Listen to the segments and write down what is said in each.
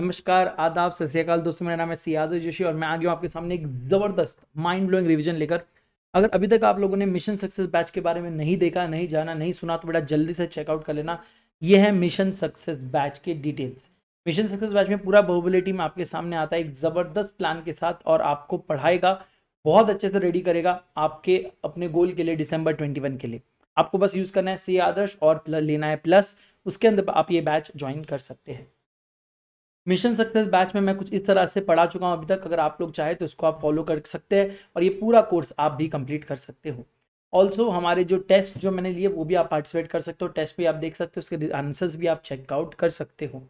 नमस्कार आदाब सत श्रीकाल दोस्तों मेरा नाम है सियाद जोशी और मैं आ गया हूँ आपके सामने एक ज़बरदस्त माइंड ब्लोइंग रिवीजन लेकर अगर अभी तक आप लोगों ने मिशन सक्सेस बैच के बारे में नहीं देखा नहीं जाना नहीं सुना तो बेटा जल्दी से चेकआउट कर लेना ये है मिशन सक्सेस बैच के डिटेल्स मिशन सक्सेस बैच में पूरा बहुबलिटी में आपके सामने आता है एक ज़बरदस्त प्लान के साथ और आपको पढ़ाएगा बहुत अच्छे से रेडी करेगा आपके अपने गोल के लिए डिसम्बर ट्वेंटी के लिए आपको बस यूज़ करना है सी आदर्श और लेना है प्लस उसके अंदर आप ये बैच ज्वाइन कर सकते हैं मिशन सक्सेस बैच में मैं कुछ इस तरह से पढ़ा चुका हूँ अभी तक अगर आप लोग चाहे तो इसको आप फॉलो कर सकते हैं और ये पूरा कोर्स आप भी कंप्लीट कर सकते हो ऑल्सो हमारे जो टेस्ट जो मैंने लिए वो भी आप पार्टिसिपेट कर सकते हो टेस्ट भी आप देख सकते हो उसके आंसर्स भी आप चेकआउट कर सकते हो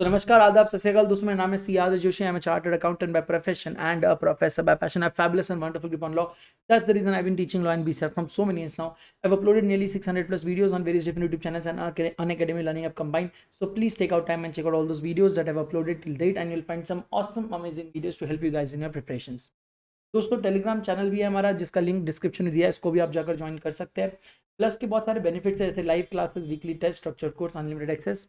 तो नमस्कार आदाब सत दोस्तों मेरा नाम है C Adi Joshi am chartered accountant by profession and a professor by passion I fabulous and wonderful deep law that's the reason I been teaching law and be sir from so many years now I have uploaded nearly 600 plus videos on various different YouTube channels and Unacademy learning app combine so please take out time and check out all those videos that have uploaded till date and you will find some awesome amazing videos to help you guys in your preparations दोस्तों Telegram channel भी है हमारा जिसका link description में दिया है इसको भी आप जाकर ज्वाइन कर सकते हैं प्लस के बहुत सारे बेनिफिट्स है जैसे live classes weekly test structure course unlimited access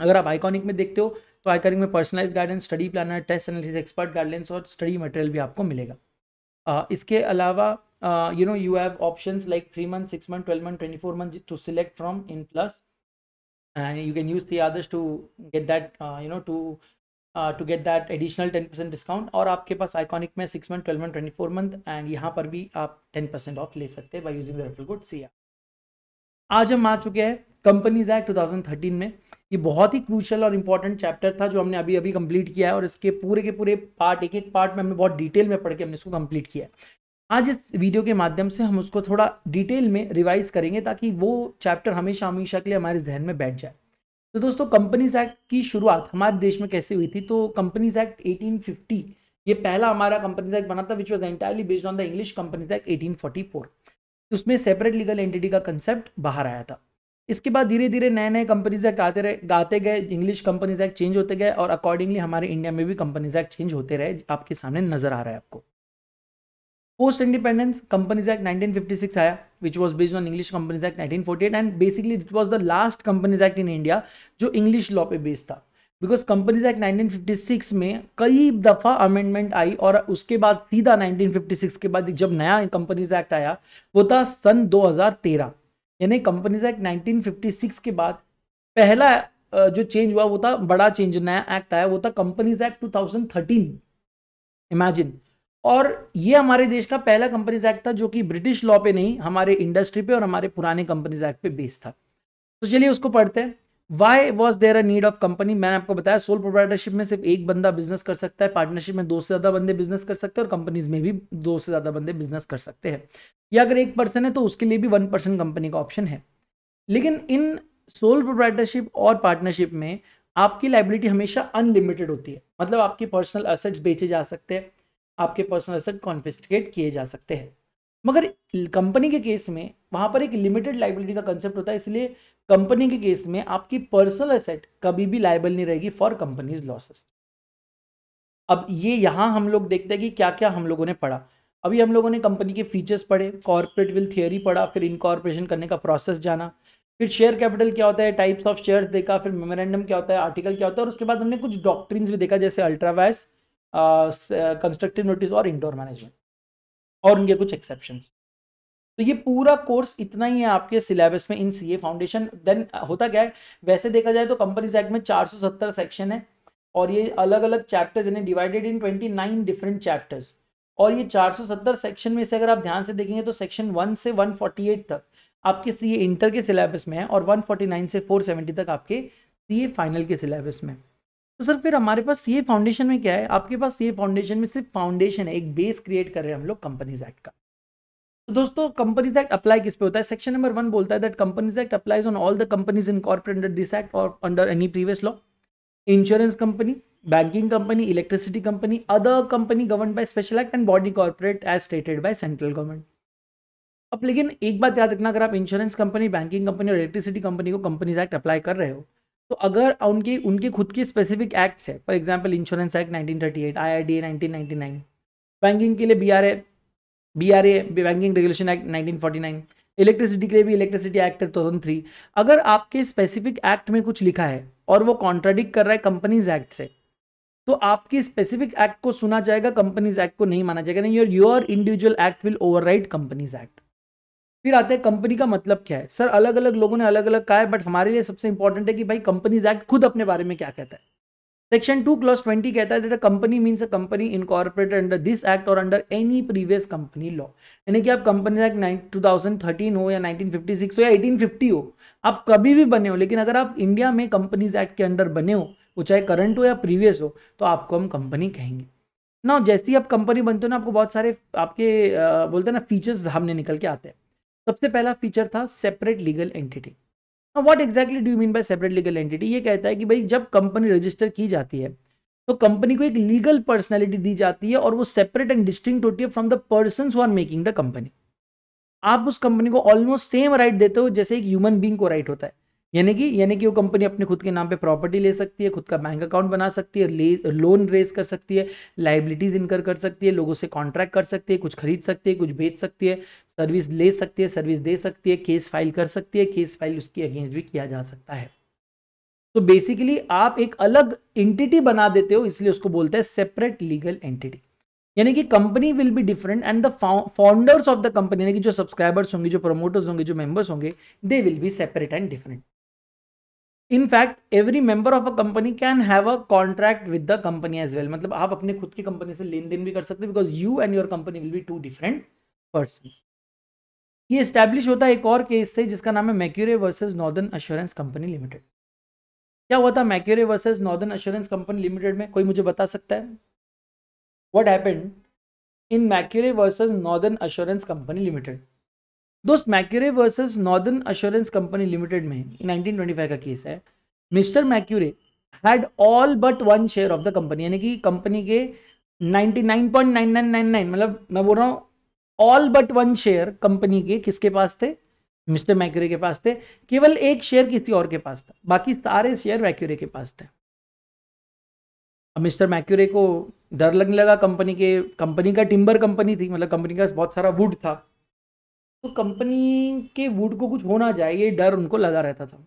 अगर आप आइकॉनिक में देखते हो तो आइकॉनिक में personalize guidance study planner test analysis expert guidance और स्टडी मटेरियल भी आपको मिलेगा इसके अलावा you know you have option like three month six month twelve month twenty four month to select from in plus and you can use the others to get that you know to to get that additional ten percent discount और आपके पास iconic में six month twelve month twenty four month and यहाँ पर भी आप ten percent of ले सकते हैं by using the refer good see आज हम आ चुके हैं कंपनीज एक्ट थर्टीन में ये बहुत ही क्रूशल और इम्पोर्टेंट चैप्टर था जो हमने अभी अभी कंप्लीट किया है और इसके पूरे के पूरे पार्ट एक एक पार्ट में हमने बहुत डिटेल में पढ़ के हमने इसको कंप्लीट किया है आज इस वीडियो के माध्यम से हम उसको थोड़ा डिटेल में रिवाइज करेंगे ताकि वो चैप्टर हमेशा हमेशा के लिए हमारे जहन में बैठ जाए तो दोस्तों कंपनीज एक्ट की शुरुआत हमारे देश में कैसे हुई थी तो कंपनीज एक्ट 1850 ये पहला हमारा कंपनीज एक्ट बना था which was entirely based on the English companies act 1844 तो उसमें सेपरेट लीगल एंटिटी का कंसेप्ट बाहर आया था इसके बाद धीरे धीरे नए नए कंपनीज एक्ट आते रहे गाते गए इंग्लिश कंपनीज एक्ट चेंज होते गए और अकॉर्डिंगली हमारे इंडिया में भी कंपनीज एक्ट चेंज होते रहे आपके सामने नजर आ रहा है आपको पोस्ट इंडिपेंडेंस कंपनीज एक्ट 1956 आया which was based on English companies act 1948 and basically it was the last companies act in India जो इंग्लिश लॉ पे बेस्ड था बिकॉज कंपनीज एक्ट 1956 में कई दफ़ा अमेंडमेंट आई और उसके बाद सीधा 1956 के बाद जब नया कंपनीज एक्ट आया वो था सन 2013 यानी कंपनीज एक्ट 1956 के बाद पहला जो चेंज हुआ वो था बड़ा चेंज नया एक्ट आया वो था कंपनीज एक्ट 2013 इमेजिन और ये हमारे देश का पहला कंपनीज एक्ट था जो कि ब्रिटिश लॉ पे नहीं हमारे इंडस्ट्री पे और हमारे पुराने कंपनीज एक्ट पे बेस्ड था तो चलिए उसको पढ़ते हैं why was there a need of company मैंने आपको बताया सोल प्रोप्राइटरशिप में सिर्फ एक बंदा बिजनेस कर सकता है पार्टनरशिप में दो से ज्यादा बंदे बिजनेस कर सकते हैं और कंपनीज में भी दो से ज्यादा बंदे बिजनेस कर सकते हैं या अगर एक पर्सन है तो उसके लिए भी वन पर्सन कंपनी का ऑप्शन है लेकिन इन सोल प्रोप्राइटरशिप और पार्टनरशिप में आपकी लाइबिलिटी हमेशा अनलिमिटेड होती है मतलब आपके पर्सनल असेट्स बेचे जा सकते हैं आपके पर्सनल असेट कॉन्फिस्टिकेट किए जा सकते हैं मगर कंपनी के केस में वहां पर एक लिमिटेड लाइबिलिटी का कंसेप्ट होता है इसलिए कंपनी के केस में आपकी पर्सनल एसेट कभी भी लाइबल नहीं रहेगी फॉर कंपनीज लॉसेस अब ये यहाँ हम लोग देखते हैं कि क्या क्या हम लोगों ने पढ़ा अभी हम लोगों ने कंपनी के फीचर्स पढ़े कॉर्पोरेट विल थियोरी पढ़ा फिर इनकॉर्पोरेशन करने का प्रोसेस जाना फिर शेयर कैपिटल क्या होता है टाइप्स ऑफ शेयर्स देखा फिर मेमोरेंडम क्या होता है आर्टिकल क्या होता है और उसके बाद हमने कुछ डॉक्ट्रिन्स भी देखा जैसे अल्ट्रावाइस कंस्ट्रक्टिव नोटिस और इंडोर मैनेजमेंट और उनके कुछ एक्सेप्शन तो ये पूरा कोर्स इतना ही है आपके सिलेबस में इन सी ए फाउंडेशन देन होता क्या है वैसे देखा जाए तो कंपनीज एक्ट में 470 सेक्शन है और ये अलग अलग चैप्टर्स इन्हें डिवाइडेड इन 29 डिफरेंट चैप्टर्स और ये 470 सेक्शन में से अगर आप ध्यान से देखेंगे तो सेक्शन 1 से 148 तक आपके सीए इंटर के सिलेबस में है और 149 से 470 तक आपके सी ए फाइनल के सिलेबस में है तो सर फिर हमारे पास ये फाउंडेशन में क्या है आपके पास ये फाउंडेशन में सिर्फ फाउंडेशन है एक बेस क्रिएट कर रहे हैं हम लोग कंपनीज एक्ट का तो दोस्तों कंपनीज एक्ट अप्लाई किस पे होता है सेक्शन नंबर वन बोलता है that companies act applies on all the companies incorporated this act और under any previous law insurance company banking company electricity company other company govern by special act and body corporate as stated by central government अब लेकिन एक बात याद रखना अगर आप insurance company banking company और इलेक्ट्रिसिटी कंपनी को कंपनीज एक्ट अप्लाई कर रहे हो तो अगर उनकी उनकी खुद की स्पेसिफिक एक्ट्स है for example insurance act nineteen ninety nine banking के लिए B R A B R A banking regulation act nine electricity के लिए भी electricity act two thousand three अगर आपके स्पेसिफिक एक्ट में कुछ लिखा है और वो कॉन्ट्राडिक्ट कर रहा है कंपनीज एक्ट से तो आपकी स्पेसिफिक एक्ट को सुना जाएगा कंपनीज एक्ट को नहीं माना जाएगा नहीं your your individual act will right companies act फिर आते हैं कंपनी का मतलब क्या है सर अलग अलग लोगों ने अलग अलग कहा है बट हमारे लिए सबसे इंपॉर्टेंट है कि भाई कंपनीज एक्ट खुद अपने बारे में क्या कहता है सेक्शन टू क्लॉस ट्वेंटी कहता है company means a company incorporated under this act और under any previous company law यानी कि आप company act two thousand thirteen हो या नाइनटीन फिफ्टी सिक्स हो या एटीन फिफ्टी हो आप कभी भी बने हो लेकिन अगर आप इंडिया में कंपनीज एक्ट के अंडर बने हो वो चाहे करंट हो या प्रीवियस हो तो आपको हम कंपनी कहेंगे ना जैसे ही आप कंपनी बनते हो ना आपको बहुत सारे आपके आ, बोलते हैं ना फीचर्स सामने निकल के आते हैं सबसे पहला फीचर था separate legal entity what exactly do mean by separate legal entity ये कहता है कि भाई जब कंपनी रजिस्टर की जाती है तो कंपनी को एक लीगल पर्सनैलिटी दी जाती है और वो सेपरेट एंड डिस्टिंग होती है from the person who are making the company आप उस कंपनी को ऑलमोस्ट सेम राइट देते हो जैसे एक ह्यूमन बींग को राइट होता है यानी कि यानी कि वो कंपनी अपने खुद के नाम पे प्रॉपर्टी ले सकती है खुद का बैंक अकाउंट बना सकती है ले, लोन रेज कर सकती है लाइबिलिटीज़ इनकर कर सकती है लोगों से कॉन्ट्रैक्ट कर सकती है कुछ खरीद सकती है कुछ बेच सकती है सर्विस ले सकती है सर्विस दे सकती है केस फाइल कर सकती है केस फाइल उसकी अगेंस्ट भी किया जा सकता है तो बेसिकली आप एक अलग एंटिटी बना देते हो इसलिए उसको बोलते हैं सेपरेट लीगल एंटिटी यानी कि company will be different and the founders of the company यानी कि जो सब्सक्राइबर्स होंगे जो प्रमोटर्स होंगे जो मेंबर्स होंगे they will be separate and different in fact every member of a company can have a contract with the company as well मतलब आप अपने खुद की कंपनी से लेन देन भी कर सकते हो because you and your company will be two different person ये स्टैब्लिश होता है एक और केस से जिसका नाम है Macaura versus Northern Assurance Company Limited क्या हुआ था Macaura versus Northern Assurance Company Limited में कोई मुझे बता सकता है what happened in Macaura versus Northern Assurance Company Limited दोस्त Macaura versus Northern Assurance Company Limited में 1925 का केस है mister Macaura had all but one share of the company यानी कि कंपनी के 99.9999 मतलब मैं बोल रहा हूँ all but one share company के किसके पास थे मिस्टर मैक्यूरे के पास थे केवल एक शेयर किसी और के पास था बाकी सारे शेयर मैक्यूरे के पास थे अब मिस्टर मैक्यूरे को डर लगने लगा कंपनी के कंपनी का टिम्बर कंपनी थी मतलब कंपनी का बहुत सारा वुड था तो कंपनी के वुड को कुछ होना जाए ये डर उनको लगा रहता था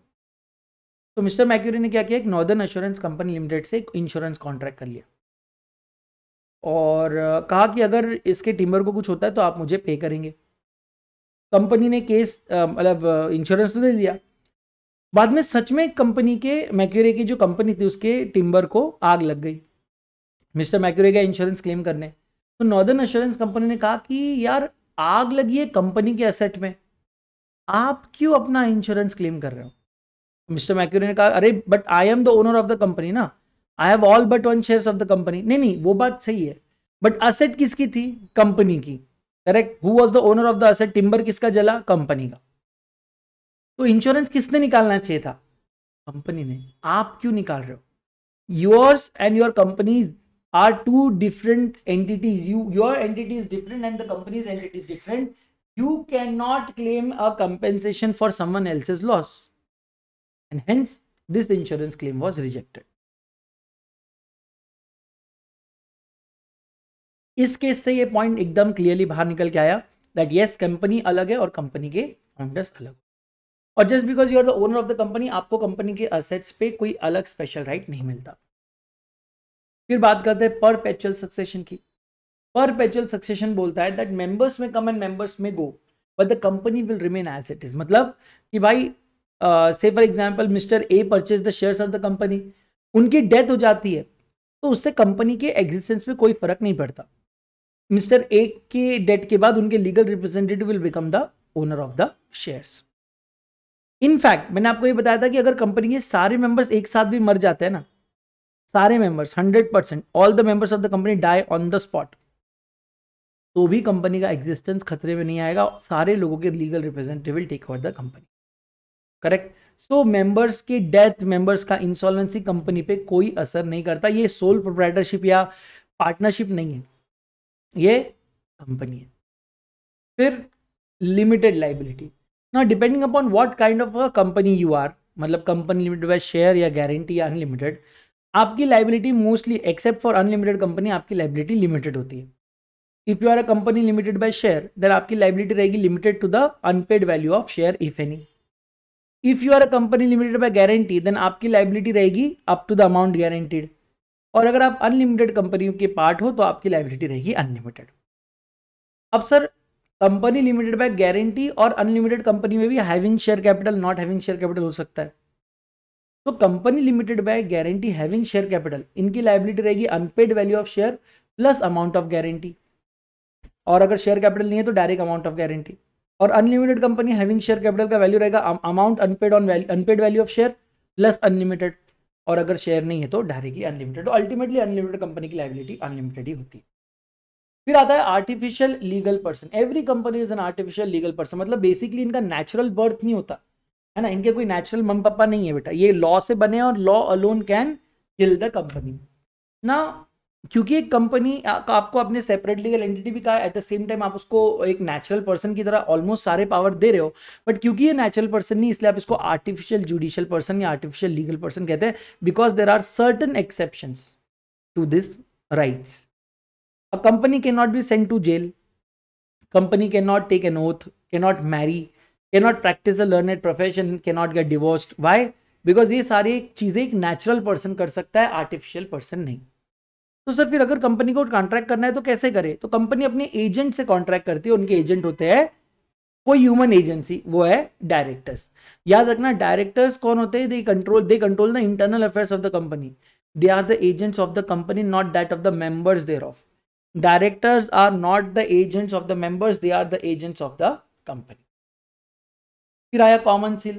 तो मिस्टर मैक्यूरी ने क्या किया एक नॉर्दर्न इंश्योरेंस कंपनी लिमिटेड से एक इंश्योरेंस कॉन्ट्रैक्ट कर लिया और कहा कि अगर इसके टिम्बर को कुछ होता है तो आप मुझे पे करेंगे कंपनी ने केस मतलब इंश्योरेंस तो दे दिया बाद में सच में कंपनी के मैक्यूरे की जो कंपनी थी उसके टिम्बर को आग लग गई मिस्टर मैक्यूरे का इंश्योरेंस क्लेम करने तो नॉर्दर्न इंश्योरेंस कंपनी ने कहा कि यार आग लगी है कंपनी के एसेट में आप क्यों अपना इंश्योरेंस क्लेम कर रहे हो मिस्टर मैक्यूरी ने कहा अरे but I am the owner of the company ना I have all but one share of the company नहीं नहीं वो बात सही है बट असेट किसकी थी कंपनी की correct who was the owner of the asset timber किसका जला कंपनी का तो इंश्योरेंस किसने निकालना चाहिए था कंपनी ने आप क्यों निकाल रहे हो yours and your company are two different entities you your entity is different and the company's entity is different you cannot claim a compensation for someone else's loss and hence this insurance claim was rejected इस case से ये point एकदम clearly बाहर निकल के आया that yes company अलग है और कंपनी के फाउंडर्स अलग और just because you are the owner of the company आपको कंपनी के असेट्स पे कोई अलग स्पेशल राइट right नहीं मिलता फिर बात करते हैं पर परपेचुअल सक्सेशन की पर परपेचुअल सक्सेशन बोलता है दैट मेंबर्स में कम एंड मेंबर्स में go but the company will remain as it is मतलब कि भाई से for example mister A purchase the shares of the company उनकी डेथ हो जाती है तो उससे कंपनी के एग्जिस्टेंस में कोई फर्क नहीं पड़ता मिस्टर ए के डेथ के बाद उनके legal representative will become the owner of the shares in fact मैंने आपको ये बताया था कि अगर कंपनी के सारे मेंबर्स एक साथ भी मर जाते हैं ना सारे members hundred percent all the members of the company die on the spot तो भी कंपनी का एग्जिस्टेंस खतरे में नहीं आएगा सारे लोगों के legal representative will take over the company correct so members की डेथ मेंबर्स का इंसॉल्वेंसी कंपनी पे कोई असर नहीं करता ये सोल प्रोप्राइटरशिप या पार्टनरशिप नहीं है ये कंपनी है फिर लिमिटेड लाइबिलिटी ना depending upon what kind of company you are मतलब कंपनी लिमिटेड बाय शेयर या गारंटी या अनलिमिटेड आपकी liability mostly except for unlimited company आपकी लाइबिलिटी लिमिटेड होती है if you are a company limited by share then आपकी liability रहेगी limited to the unpaid value of share if any if you are a company limited by guarantee then आपकी liability रहेगी up to the amount guaranteed और अगर आप unlimited company के part हो तो आपकी लाइबिलिटी रहेगी अनलिमिटेड अब sir company limited by guarantee और अनलिमिटेड कंपनी में भी having share capital not having share capital हो सकता है तो company limited by guarantee having share capital इनकी लाइबिलिटी रहेगी unpaid value of share plus amount of guarantee और अगर शेयर कैपिटल नहीं है तो डायरेक्ट अमाउंट ऑफ गारंटी और unlimited company having share capital का वैल्यू रहेगा amount unpaid on value unpaid value of share plus unlimited और अगर शेयर नहीं है तो directly unlimited ultimately unlimited company की लाइबिलिटी अनलिमिटेड ही होती है फिर आता है artificial legal person every company is an artificial legal person मतलब बेसिकली इनका नेचुरल बर्थ नहीं होता है ना इनके कोई नेचुरल मम पापा नहीं है बेटा ये लॉ से बने और law alone can kill the company ना क्योंकि एक कंपनी आपको अपने सेपरेट लीगल एंटिटी भी कहा एट द सेम टाइम आप उसको एक नेचुरल पर्सन की तरह ऑलमोस्ट सारे पावर दे रहे हो बट क्योंकि ये नेचुरल पर्सन नहीं इसलिए आप इसको आर्टिफिशियल जुडिशियल पर्सन या आर्टिफिशियल लीगल पर्सन कहते हैं because there are certain exception to this rights a company can not be sent to jail company can not take an oath can not marry cannot practice a learned profession cannot get divorced why because ये सारी चीज़ें एक natural person कर सकता है artificial person नहीं तो sir फिर अगर कंपनी को कॉन्ट्रैक्ट करना है तो कैसे करे तो कंपनी अपने एजेंट से कॉन्ट्रैक्ट करती है उनके एजेंट होते हैं कोई ह्यूमन एजेंसी वो है डायरेक्टर्स याद रखना डायरेक्टर्स कौन होते हैं they control they control the internal affairs of the company they are the agents of the company not that of the members there of directors are not the agents of the members they are the agents of the company फिर आया common seal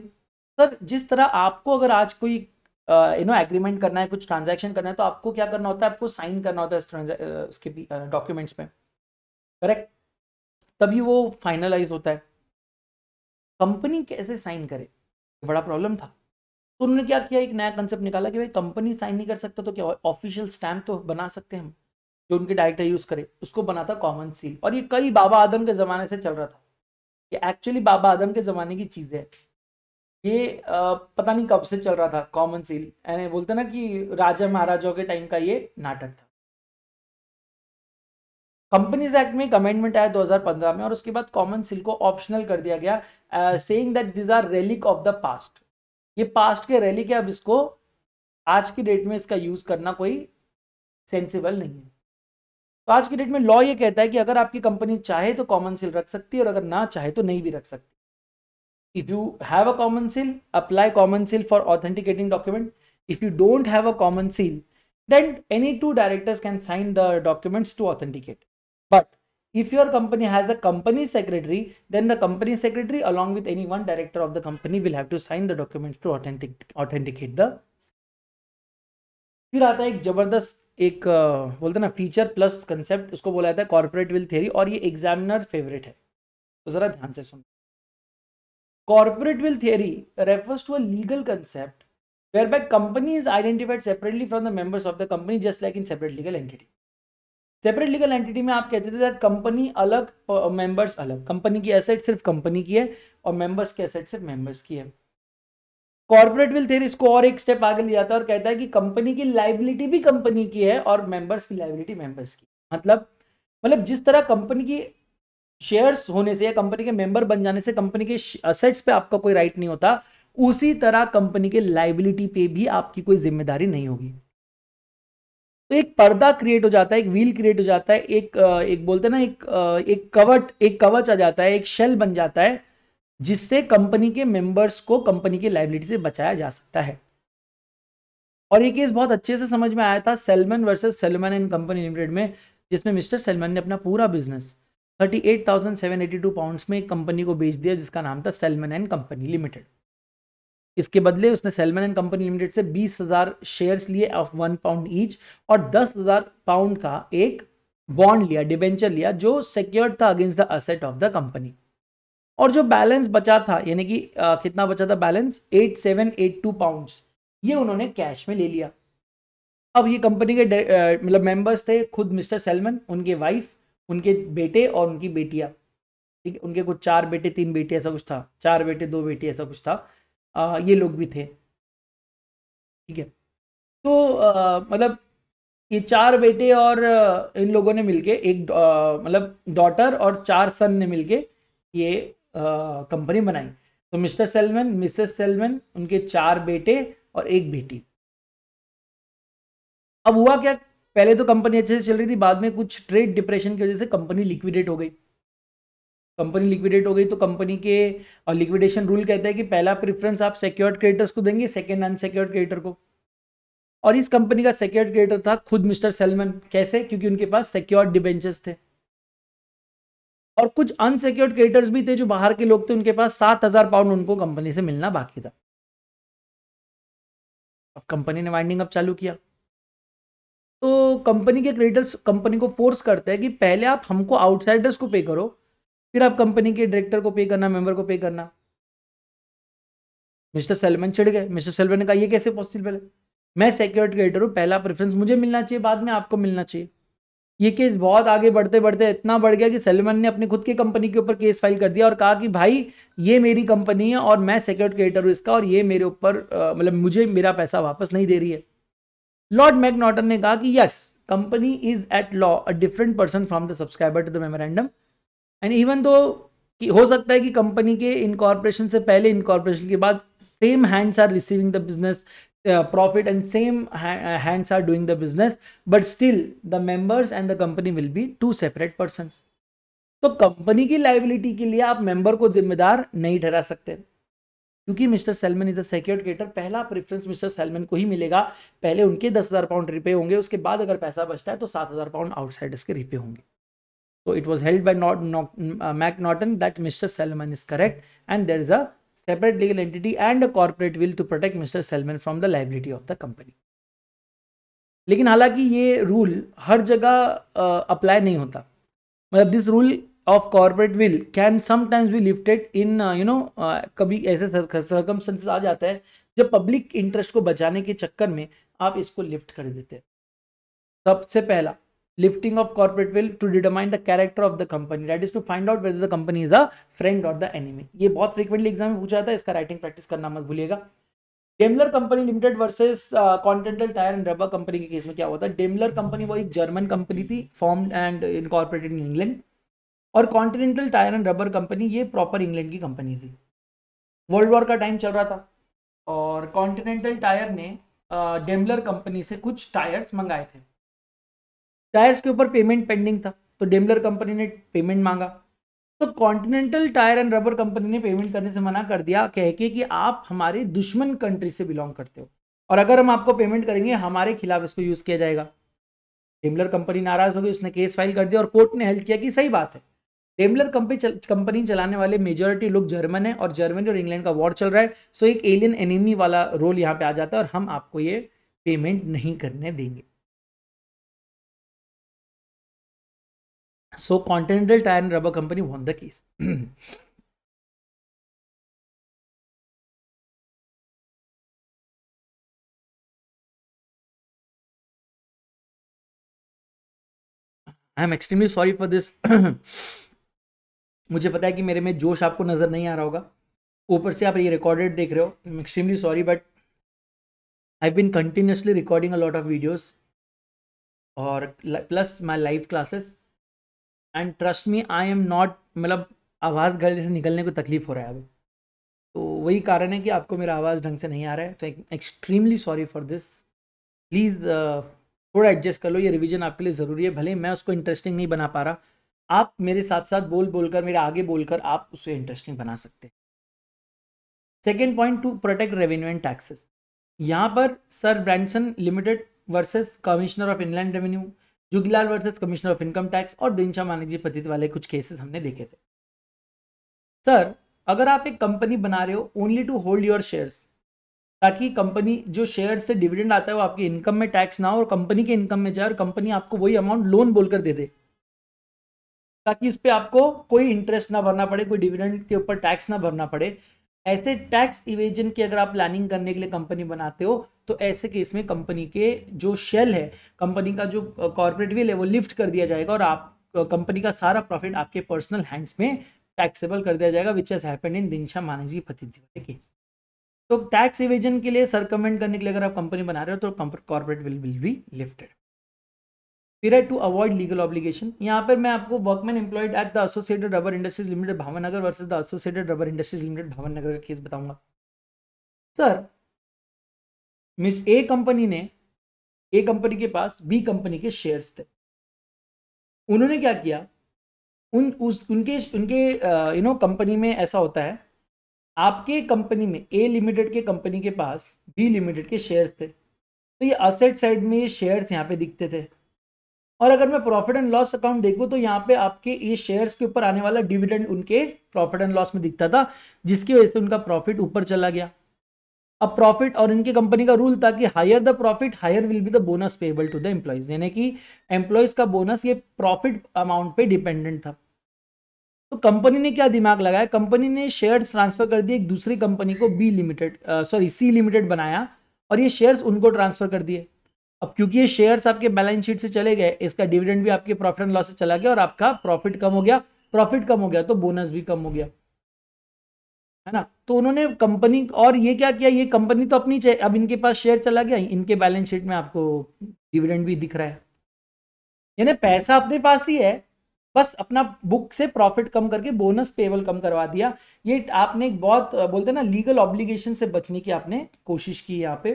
sir जिस तरह आपको अगर आज कोई you know agreement करना है कुछ ट्रांजैक्शन करना है तो आपको क्या करना होता है आपको साइन करना होता है उसके डॉक्यूमेंट्स में करेक्ट तभी वो फाइनलाइज होता है कंपनी कैसे साइन करे बड़ा प्रॉब्लम था तो उन्होंने क्या किया एक नया कंसेप्ट निकाला कि भाई कंपनी साइन नहीं कर सकता तो क्या ऑफिशियल स्टैम्प तो बना सकते हैं हम जो उनके डायरेक्टर यूज़ करे उसको बनाता कॉमन सील और ये कई बाबा आदम के ज़माने से चल रहा था ये एक्चुअली बाबा आदम के ज़माने की चीज़ है ये आ, पता नहीं कब से चल रहा था कॉमन सील यानी बोलते ना कि राजा महाराजाओं के टाइम का ये नाटक था कंपनीज एक्ट में एक अमेंडमेंट आया 2015 में और उसके बाद कॉमन सील को ऑप्शनल कर दिया गया saying that this are relic of the past ये पास्ट के रेलिक है अब इसको आज की डेट में इसका यूज करना कोई सेंसिबल नहीं है तो आज की डेट में लॉ ये कहता है कि अगर आपकी कंपनी चाहे तो कॉमन सेल रख सकती है और अगर ना चाहे तो नहीं भी रख सकती if you have a common seal apply common seal for authenticating document if you don't have a common seal then any two directors can sign the documents to authenticate but if your company has a company secretary then the company secretary along with any one director of the company will have to sign the documents to authentic authenticate the फिर आता है एक जबरदस्त एक बोलते ना feature plus concept उसको बोला जाता है कॉर्पोरेट विल थ्योरी और ये एग्जामिनर फेवरेट है तो ज़रा ध्यान से सुन corporate veil theory refers to a legal concept whereby company is identified separately from the members of the company just like in separate legal entity separate legal entity में आप कहते थे दैट कंपनी अलग members अलग company की asset सिर्फ company की है और मेंबर्स के एसेट सिर्फ मेंबर्स की है कॉर्पोरेट विल थेरी इसको और एक स्टेप आगे ले जाता है और कहता है कि कंपनी की लाइबिलिटी भी कंपनी की है और मेंबर्स की लाइबिलिटी मेंबर्स की मतलब मतलब जिस तरह कंपनी की शेयर्स होने से या कंपनी के मेंबर बन जाने से कंपनी के असेट्स पे आपका कोई राइट नहीं होता उसी तरह कंपनी के लाइबिलिटी पे भी आपकी कोई जिम्मेदारी नहीं होगी तो एक पर्दा क्रिएट हो जाता है एक व्हील क्रिएट हो जाता है एक एक बोलते हैं ना एक एक कवट एक कवच आ जाता है एक शेल बन जाता है जिससे कंपनी के मेंबर्स को कंपनी की लाइबिलिटी से बचाया जा सकता है और ये केस बहुत अच्छे से समझ में आया था Salomon versus Salomon and Company Limited में जिसमें मिस्टर सेलमन ने अपना पूरा बिजनेस 38,782 पाउंड्स में एक कंपनी को बेच दिया जिसका नाम था सेलमन एंड कंपनी लिमिटेड इसके बदले उसने सेलमन एंड कंपनी लिमिटेड से 20,000 शेयर्स लिए ऑफ वन पाउंड ईच और 10,000 पाउंड का एक बॉन्ड लिया डिबेंचर लिया जो सिक्योर्ड था against the asset of the company और जो बैलेंस बचा था यानी कि कितना बचा था balance eight seven eight two pound ये उन्होंने कैश में ले लिया अब ये कंपनी के मतलब मेंबर्स थे खुद मिस्टर सेलमन उनके वाइफ उनके बेटे और उनकी बेटियाँ ठीक है उनके कुछ चार बेटे तीन बेटे ऐसा कुछ था चार बेटे दो बेटे ऐसा कुछ था आ, ये लोग भी थे ठीक है तो आ, मतलब ये चार बेटे और इन लोगों ने मिलके एक मतलब डॉटर और चार सन ने मिलके ये कंपनी बनाई तो मिस्टर सेलमैन मिसेस सेलमैन उनके चार बेटे और एक बेटी अब हुआ क्या पहले तो कंपनी अच्छे से चल रही थी बाद में कुछ ट्रेड डिप्रेशन की वजह से कंपनी लिक्विडेट हो गई कंपनी लिक्विडेट हो गई तो कंपनी के और लिक्विडेशन रूल कहता है कि पहला प्रेफरेंस आप सिक्योर्ड क्रिएटर्स को देंगे सेकेंड अनसिक्योर्ड क्रिएटर को और इस कंपनी का सिक्योर्ड क्रिएटर था खुद मिस्टर सेलमन कैसे क्योंकि उनके पास सिक्योर्ड डिबेंचर्स थे और कुछ अनसिक्योर्ड क्रेडिटर्स भी थे जो बाहर के लोग थे उनके पास सात हजार पाउंड उनको कंपनी से मिलना बाकी था अब कंपनी ने वाइंडिंग अप चालू किया तो कंपनी के क्रेडिटर्स कंपनी को फोर्स करते हैं कि पहले आप हमको आउटसाइडर्स को पे करो फिर आप कंपनी के डायरेक्टर को पे करना मेंबर को पे करना मिस्टर सेलमन चिढ़ गए मिस्टर सेलमन ने कहा ये कैसे पॉसिबल है मैं सिक्योर्ड क्रेडिटर हूँ पहला प्रेफरेंस मुझे मिलना चाहिए बाद में आपको मिलना चाहिए ये केस बहुत आगे बढ़ते बढ़ते इतना बढ़ गया कि सलमान ने अपनी खुद की कंपनी के ऊपर केस फाइल कर दिया और कहा कि भाई ये मेरी कंपनी है और मैं सेक्योर क्रिएटर हूँ इसका और ये मेरे ऊपर मतलब मुझे मेरा पैसा वापस नहीं दे रही है लॉर्ड मैकनॉटन ने कहा कि yes company is at law a different person from the subscriber to the memorandum and even though कि हो सकता है कि कंपनी के इनकॉर्पोरेशन से पहले इनकॉर्पोरेशन के बाद same hands are receiving the business Uh, profit and same ha uh, hands are doing the business but still the members and the company will be two separate persons तो company की liability के लिए आप member को जिम्मेदार नहीं ठहरा सकते क्योंकि mister Salomon is a creditor पहला प्रेफरेंस मिस्टर सेलमन को ही मिलेगा पहले उनके दस हज़ार पाउंड रिपे होंगे उसके बाद अगर पैसा बचता है तो सात हज़ार पाउंड आउटसाइडर्स के रिपे होंगे तो it was held by lord Macnaghten that mister Salomon is correct and there is a separate legal entity and a corporate will to protect Mr. Selman from the liability of the company. लेकिन हालांकि ये rule हर जगह apply नहीं होता मतलब this rule of corporate veil can sometimes be lifted in you know कभी ऐसे सरकम आ जाता है जब पब्लिक इंटरेस्ट को बचाने के चक्कर में आप इसको लिफ्ट कर देते हैं सबसे पहला lifting of corporate will to determine the character of the company that is to find out whether the company is a friend or the enemy ये बहुत frequently exam में पूछा था इसका writing practice करना मत भूलिएगा Daimler Company Limited versus Continental Tyre and Rubber Company के केस में क्या हुआ था डेमलर कंपनी वो एक जर्मन कंपनी थी formed and incorporated in England और Continental Tyre and Rubber Company ये प्रॉपर इंग्लैंड की कंपनी थी वर्ल्ड वॉर का टाइम चल रहा था और कॉन्टिनेंटल टायर ने डेमलर uh, कंपनी से कुछ टायर्स मंगाए थे टायर्स के ऊपर पेमेंट पेंडिंग था तो डेमलर कंपनी ने पेमेंट मांगा तो Continental Tyre and Rubber Company ने पेमेंट करने से मना कर दिया कह के कि आप हमारे दुश्मन कंट्री से बिलोंग करते हो और अगर हम आपको पेमेंट करेंगे हमारे खिलाफ इसको यूज़ किया जाएगा डेमलर कंपनी नाराज हो गई उसने केस फाइल कर दिया और कोर्ट ने हेल्प किया कि सही बात है डेमलर कंपनी चल, कंपनी चलाने वाले मेजोरिटी लोग जर्मन है और जर्मनी और इंग्लैंड का वॉर चल रहा है सो एक एलियन एनिमी वाला रोल यहाँ पे आ जाता है और हम आपको ये पेमेंट नहीं करने देंगे So Continental Tire and Rubber Company won the case. I am extremely sorry for this मुझे पता है कि मेरे में जोश आपको नज़र नहीं आ रहा होगा ऊपर से आप ये रिकॉर्डेड देख रहे हो I am extremely sorry but I been continuously recording a lot of videos और plus my live classes and trust me I am not मतलब आवाज़ गल से निकलने को तकलीफ हो रहा है अभी तो वही कारण है कि आपको मेरा आवाज़ ढंग से नहीं आ रहा है तो extremely sorry for this please थोड़ा एडजस्ट कर लो ये रिविज़न आपके लिए ज़रूरी है भले मैं उसको इंटरेस्टिंग नहीं बना पा रहा आप मेरे साथ साथ बोल बोल कर मेरे आगे बोल कर आप उसे इंटरेस्टिंग बना सकते हैं second point to protect revenue and taxes यहाँ पर sir Brandson Limited versus commissioner of inland revenue Juggilal versus commissioner of income tax और दिनशा मानिक जी पतित वाले कुछ केसेस हमने देखे थे सर अगर आप एक कंपनी बना रहे हो only to hold your shares ताकि कंपनी जो शेयर से डिविडेंड आता है वो आपकी इनकम में टैक्स ना हो और कंपनी के इनकम में जाए और कंपनी आपको वही अमाउंट लोन बोलकर दे दे ताकि उस पर आपको कोई इंटरेस्ट ना भरना पड़े कोई डिविडेंड के ऊपर टैक्स ना भरना पड़े ऐसे टैक्स इवेजन की अगर आप प्लानिंग करने के लिए कंपनी बनाते हो तो ऐसे केस में कंपनी के जो शेल है कंपनी का जो कॉर्पोरेट विल है वो लिफ्ट कर दिया जाएगा और आप कंपनी का सारा प्रॉफिट आपके पर्सनल हैंड्स में टैक्सेबल कर दिया जाएगा विच हैज इन दिनशा मानाजी फतिथि वाले केस तो टैक्स इवेजन के लिए सरकमेंड करने के लिए अगर आप कंपनी बना रहे हो तो corporate veil will be lifted period to avoid legal obligation यहाँ पर मैं आपको workmen employed at the Associated Rubber Industries Limited Bhavnagar versus the Associated Rubber Industries Limited Bhavnagar का केस बताऊंगा सर मिस ए कंपनी ने ए कंपनी के पास बी कंपनी के शेयर्स थे उन्होंने क्या किया उन उस उनके उनके यू नो कंपनी में ऐसा होता है आपके कंपनी में ए लिमिटेड के कंपनी के पास बी लिमिटेड के शेयर्स थे तो ये असेट साइड में ये शेयर्स यहाँ पे दिखते थे और अगर मैं प्रॉफिट एंड लॉस अकाउंट देखूँ तो यहाँ पे आपके ये शेयर्स के ऊपर आने वाला डिविडेंड उनके प्रॉफिट एंड लॉस में दिखता था जिसकी वजह से उनका प्रॉफिट ऊपर चला गया अब प्रॉफिट और इनकी कंपनी का रूल था कि higher the profit higher will be the bonus payable to the employees यानी कि एम्प्लॉयज का बोनस ये प्रॉफिट अमाउंट पे डिपेंडेंट था तो कंपनी ने क्या दिमाग लगाया कंपनी ने शेयर ट्रांसफर कर दिए एक दूसरी कंपनी को B limited sorry C limited बनाया और ये शेयर्स उनको ट्रांसफर कर दिए अब क्योंकि ये शेयर्स आपके बैलेंस शीट से चले गए इसका डिविडेंड भी आपके प्रॉफिट एंड लॉस से चला गया और आपका प्रॉफिट कम हो गया प्रॉफिट कम हो गया तो बोनस भी कम हो गया है ना तो उन्होंने कंपनी और ये क्या किया ये कंपनी तो अपनी अब इनके पास शेयर चला गया इनके बैलेंस शीट में आपको डिविडेंड भी दिख रहा है यानी पैसा अपने पास ही है बस अपना बुक से प्रॉफिट कम करके बोनस पेबल कम करवा दिया ये आपने बहुत बोलते ना लीगल ऑब्लिगेशन से बचने की आपने कोशिश की यहाँ पे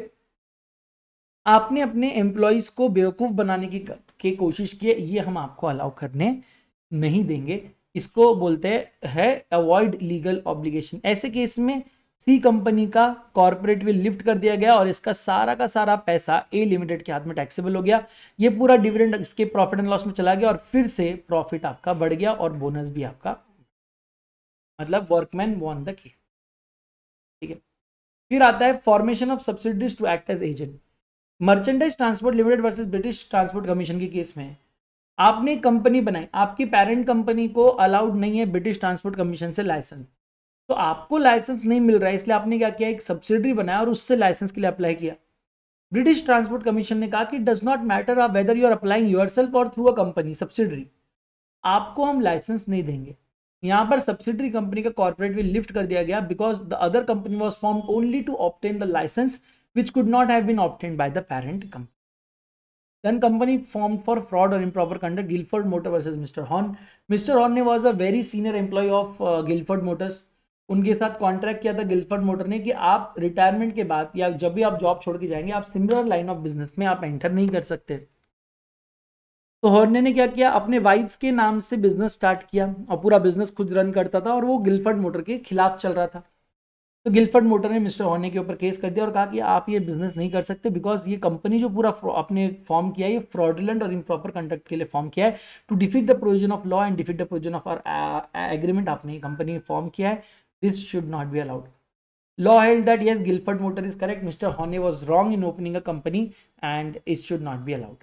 आपने अपने एम्प्लॉयज़ को बेवकूफ़ बनाने की के कोशिश की ये हम आपको अलाउ करने नहीं देंगे इसको बोलते हैं अवॉइड लीगल ऑब्लिगेशन ऐसे केस में सी कंपनी का कॉर्पोरेट विल लिफ्ट कर दिया गया और इसका सारा का सारा पैसा ए लिमिटेड के हाथ में टैक्सेबल हो गया ये पूरा डिविडेंड इसके प्रॉफिट एंड लॉस में चला गया और फिर से प्रॉफिट आपका बढ़ गया और बोनस भी आपका मतलब वर्कमैन वॉन द केस ठीक है फिर आता है formation of subsidiaries to act as agent Merchandise Transport Limited versus British Transport Commission के केस में आपने कंपनी बनाई आपकी पेरेंट कंपनी को अलाउड नहीं है ब्रिटिश ट्रांसपोर्ट कमीशन से लाइसेंस तो आपको लाइसेंस नहीं मिल रहा है इसलिए आपने क्या किया एक सब्सिडरी बनाया और उससे लाइसेंस के लिए अप्लाई किया ब्रिटिश ट्रांसपोर्ट कमीशन ने कहा कि डज नॉट मैटर आप whether you are applying yourself और थ्रू अ कंपनी सब्सिडरी आपको हम लाइसेंस नहीं देंगे यहाँ पर सब्सिडरी कंपनी का कॉर्पोरेट भी लिफ्ट कर दिया गया because the other company was form only to obtain the licence which could not have been obtained by the parent company. Then company formed for fraud or improper conduct, Guilford Motor versus Mr. Horn. Mr. Horn was a very senior employee of uh, Guilford Motors. उनके साथ contract किया था Gilford motor ने कि आप retirement के बाद या जब भी आप जॉब छोड़ के जाएंगे आप सिमिलर लाइन ऑफ बिजनेस में आप एंटर नहीं कर सकते तो हॉर्ने ने क्या किया अपने वाइफ के नाम से बिजनेस स्टार्ट किया और पूरा बिजनेस खुद रन करता था और वो गिल्फर्ड मोटर के खिलाफ चल रहा था तो गिलफर्ड मोटर ने मिस्टर हॉर्ने के ऊपर केस कर दिया और कहा कि आप ये बिजनेस नहीं कर सकते बिकॉज ये कंपनी जो पूरा अपने फॉर्म किया है ये फ्रॉडलेंट और इम्प्रॉपर कंडक्ट के लिए फॉर्म किया है to defeat the provision of law and defeat the provision of our agreement आपने ये कंपनी फॉर्म किया है this should not be allowed law held that yes Gilford Motor is correct mister Horne was wrong in opening a company and it should not be allowed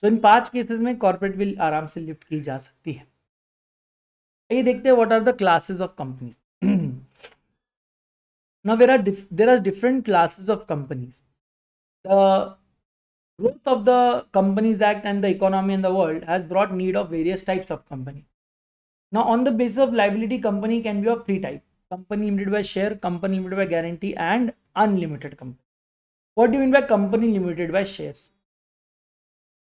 so इन पांच cases में corporate will आराम से lift की जा सकती है ये देखते हैं what are the classes of companies Now there are there are different classes of companies. The growth of the Companies Act and the economy in the world has brought need of various types of company. Now on the basis of liability, company can be of three types. Company limited by share, company limited by guarantee and unlimited company. What do you mean by company limited by shares?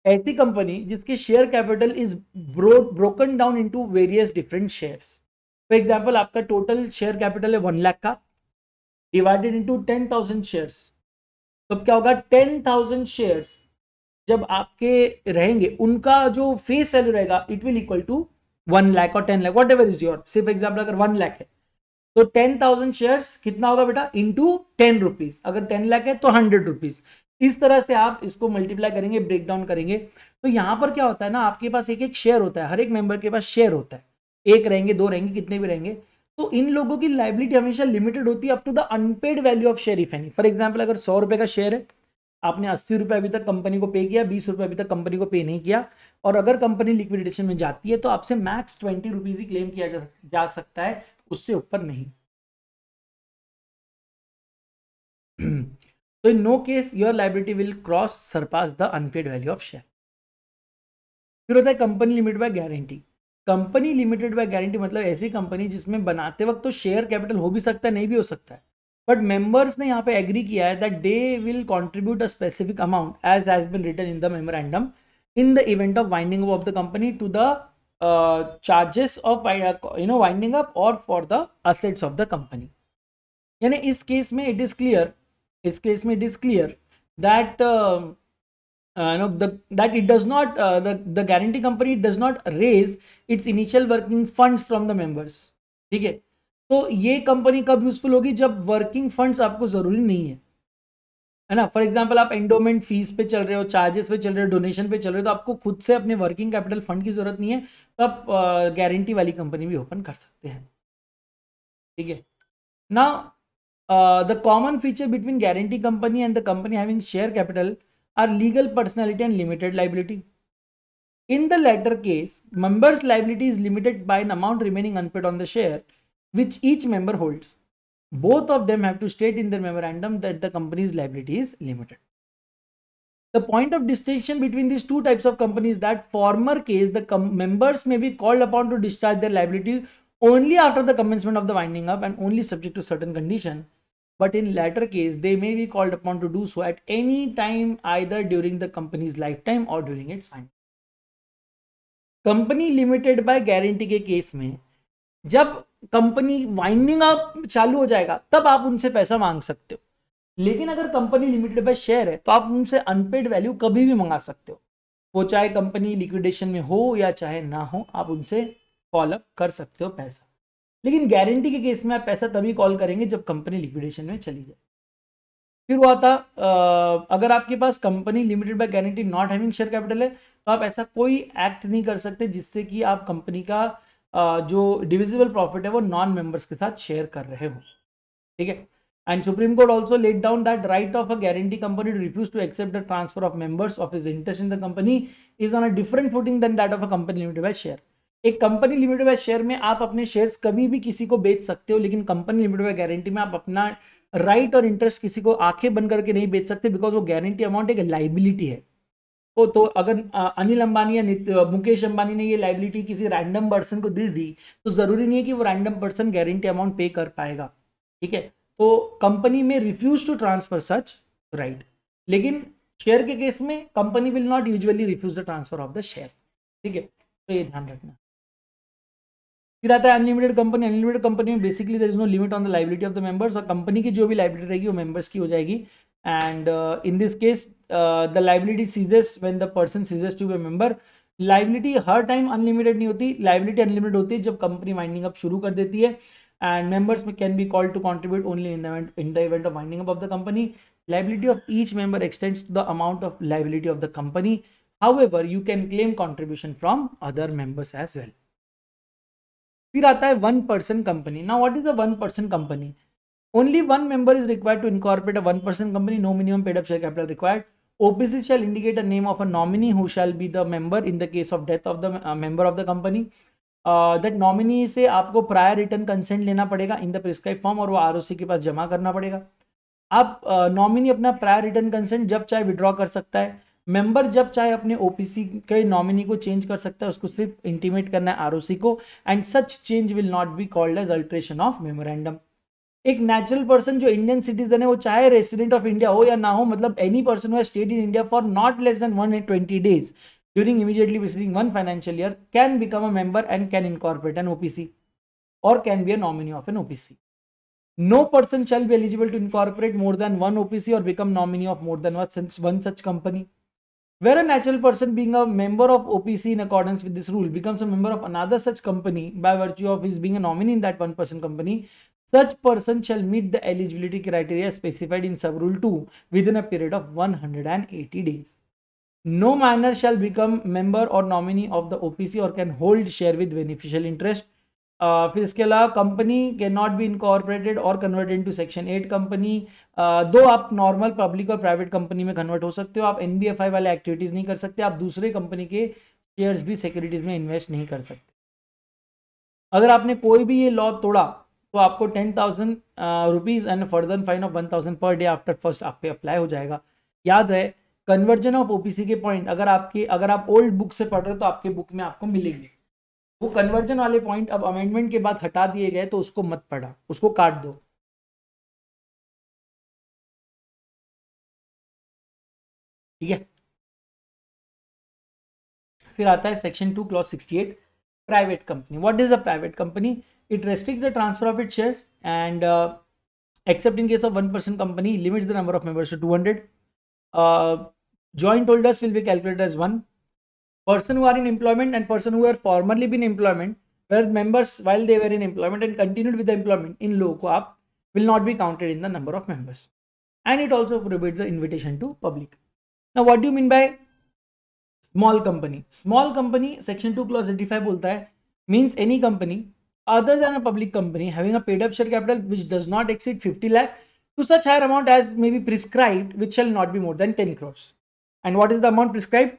ऐसी company जिसकी share capital is broken down into various different shares for example आपका total share capital है one lakh का divided into ten thousand share तब क्या होगा ten thousand shares जब आपके रहेंगे उनका जो फेस वैल्यू रहेगा it will equal to one lakh और ten lakh whatever is your सिर्फ एग्जाम्पल अगर वन लैख है तो टेन थाउजेंड शेयर कितना होगा बेटा इंटू टेन रुपीज अगर टेन लाख है तो हंड्रेड रुपीज इस तरह से आप इसको मल्टीप्लाई करेंगे ब्रेक डाउन करेंगे तो यहां पर क्या होता है ना आपके पास एक एक शेयर होता है हर एक मेंबर के पास शेयर होता है एक रहेंगे दो रहेंगे कितने भी रहेंगे तो इन लोगों की लाइबिलिटी हमेशा लिमिटेड होती है up to the unpaid value of share if any for example अगर सौ रुपए का शेयर है आपने अस्सी रुपए अभी तक कंपनी को पे किया बीस रुपए अभी तक कंपनी को पे नहीं किया और अगर कंपनी लिक्विडेशन में जाती है तो आपसे मैक्स ट्वेंटी रुपीज़ ही क्लेम किया जा, जा सकता है उससे ऊपर नहीं तो in no case your liability will cross surpass the unpaid value of share फिर होता है company limit by guarantee company limited by guarantee मतलब ऐसी कंपनी जिसमें बनाते वक्त तो शेयर कैपिटल हो भी सकता है नहीं भी हो सकता है बट मेंबर्स ने यहाँ पे एग्री किया है that they will contribute a specific amount as as been return in the memorandum in the event of winding up of the company to the charges of you know winding up और for the assets of the company यानी इस case में it is clear इस case में it is clear that Uh, know the, that it does not, uh, the, the guarantee company does not raise its initial working funds from the members. ठीक है तो ये company कब useful होगी जब working funds आपको ज़रूरी नहीं है है ना फॉर एग्जाम्पल आप एंडोमेंट फीस पे चल रहे हो चार्जेस पे चल रहे हो डोनेशन पे चल रहे हो तो आपको खुद से अपने वर्किंग कैपिटल फंड की जरूरत नहीं है तो आप गारंटी वाली कंपनी भी ओपन कर सकते हैं ठीक है ना the common feature between guarantee company and the company having share capital are legal personality and limited liability. In the latter case, member's liability is limited by an amount remaining unpaid on the share, which each member holds. Both of them have to state in their memorandum that the company's liability is limited. The point of distinction between these two types of companies that former case, the members may be called upon to discharge their liability only after the commencement of the winding up and only subject to certain condition. but in latter case they may be called upon to do so at any time either during the company's lifetime or during its final company limited by guarantee के case में जब company winding up चालू हो जाएगा तब आप उनसे पैसा मांग सकते हो लेकिन अगर कंपनी लिमिटेड बाय शेयर है तो आप उनसे अनपेड वैल्यू कभी भी मंगा सकते हो वो चाहे कंपनी लिक्विडेशन में हो या चाहे ना हो आप उनसे कॉल कर सकते हो पैसा लेकिन गारंटी के केस में आप पैसा तभी कॉल करेंगे जब कंपनी लिक्विडेशन में चली जाए फिर हुआ था अगर आपके पास company limited by guarantee not having share capital है तो आप ऐसा कोई एक्ट नहीं कर सकते जिससे कि आप कंपनी का जो डिविजिबल प्रॉफिट है वो नॉन मेंबर्स के साथ शेयर कर रहे हो ठीक है and Supreme Court also let down that right of a guarantee company to refuse to accept transfer of members of his interest in the company is on a different footing than that of a company limited by share एक company limited by share में आप अपने shares कभी भी किसी को बेच सकते हो लेकिन कंपनी लिमिटेड बाय गारंटी में आप अपना राइट और इंटरेस्ट किसी को आंखें बंद करके नहीं बेच सकते बिकॉज वो गारंटी अमाउंट एक लाइबिलिटी है को तो अगर अनिल अंबानी या मुकेश अंबानी ने ये लाइबिलिटी किसी रैंडम पर्सन को दे दी तो ज़रूरी नहीं है कि वो रैंडम पर्सन गारंटी अमाउंट पे कर पाएगा ठीक है तो कंपनी में refuse to transfer such right लेकिन शेयर के केस में company will not usually refuse the transfer of the share ठीक है तो ये ध्यान रखना फिर आता है अनलिमिटेड कंपनी अनलिमिटेड कंपनी में basically there is no limit on the liability of the members और कंपनी की जो भी लाइबिलिटी रहेगी वो मेंबर्स की हो जाएगी and in this case the liability ceases when the person ceases to be member liability हर टाइम अनलिमिटेड नहीं होती लाइबिलिटी अनलिमिटेड होती है जब कंपनी वाइंडिंग अप शुरू कर देती है एंड मेंबर्स में can be call to contribute only in the in the event of winding up of the company liability of each member extends to the amount of liability of the company however you can claim contribution from other members as well फिर आता है one person company ना what is a one person company only one member is required to incorporate a one person company no minimum paid up share capital required OPC shall indicate a name of a nominee who shall be the member in the case of death of the member of the company that nominee से आपको prior return consent लेना पड़ेगा in the prescribe form और वो are के पास जमा करना पड़ेगा आप नॉमिनी uh, अपना प्रायर रिटर्न कंसेंट जब चाहे विड्रॉ कर सकता है मेंबर जब चाहे अपने ओपीसी के नॉमिनी को चेंज कर सकता है उसको सिर्फ इंटीमेट करना है आरओसी को and such change will not be called as alteration of memorandum एक नेचुरल पर्सन जो इंडियन सिटीजन है वो चाहे रेसिडेंट ऑफ इंडिया हो या ना हो मतलब एनी पर्सन हुआ stayed in India for not less than one and twenty days during immediately preceding one financial year can become a member and can incorporate an OPC और can be a nominee of an OPC no person shall be eligible to incorporate more than one OPC और become nominee of more than one such company Where a natural person being a member of OPC in accordance with this rule becomes a member of another such company by virtue of his being a nominee in that one person company, such person shall meet the eligibility criteria specified in sub-rule 2 within a period of 180 days. No manner shall become member or nominee of the OPC or can hold share with beneficial interest फिर इसके अलावा company के not be incorporated और convert to section eight company though आप normal public और private company में convert हो सकते हो आप एन वाले एक्टिविटीज़ नहीं कर सकते आप दूसरे कंपनी के शेयर्स भी सिक्योरिटीज़ में इन्वेस्ट नहीं कर सकते अगर आपने कोई भी ये लॉ तोड़ा तो आपको ten thousand rupees and further fine of one thousand per day after first आप पे अप्लाई हो जाएगा याद रहे कन्वर्जन ऑफ ओपीसी के पॉइंट अगर आपके अगर आप ओल्ड बुक से पढ़ रहे हो तो आपके बुक में आपको मिलेंगे वो कन्वर्जन वाले पॉइंट अब अमेंडमेंट के बाद हटा दिए गए तो उसको मत पढ़ा उसको काट दो ठीक है फिर आता है section two clause sixty eight private company what is a private company it restrict the transfer of it shares and except in case of one person company limit the number of members to hundred joint holders will be calculate as one person who are in employment and person who are formerly been employment where members while they were in employment and continued with the employment in low co-op will not be counted in the number of members and it also prohibits the invitation to public now what do you mean by small company small company section 2 clause 85 bolta hai means any company other than a public company having a paid up share capital which does not exceed 50 lakh to such higher amount as may be prescribed which shall not be more than 10 crores and what is the amount prescribed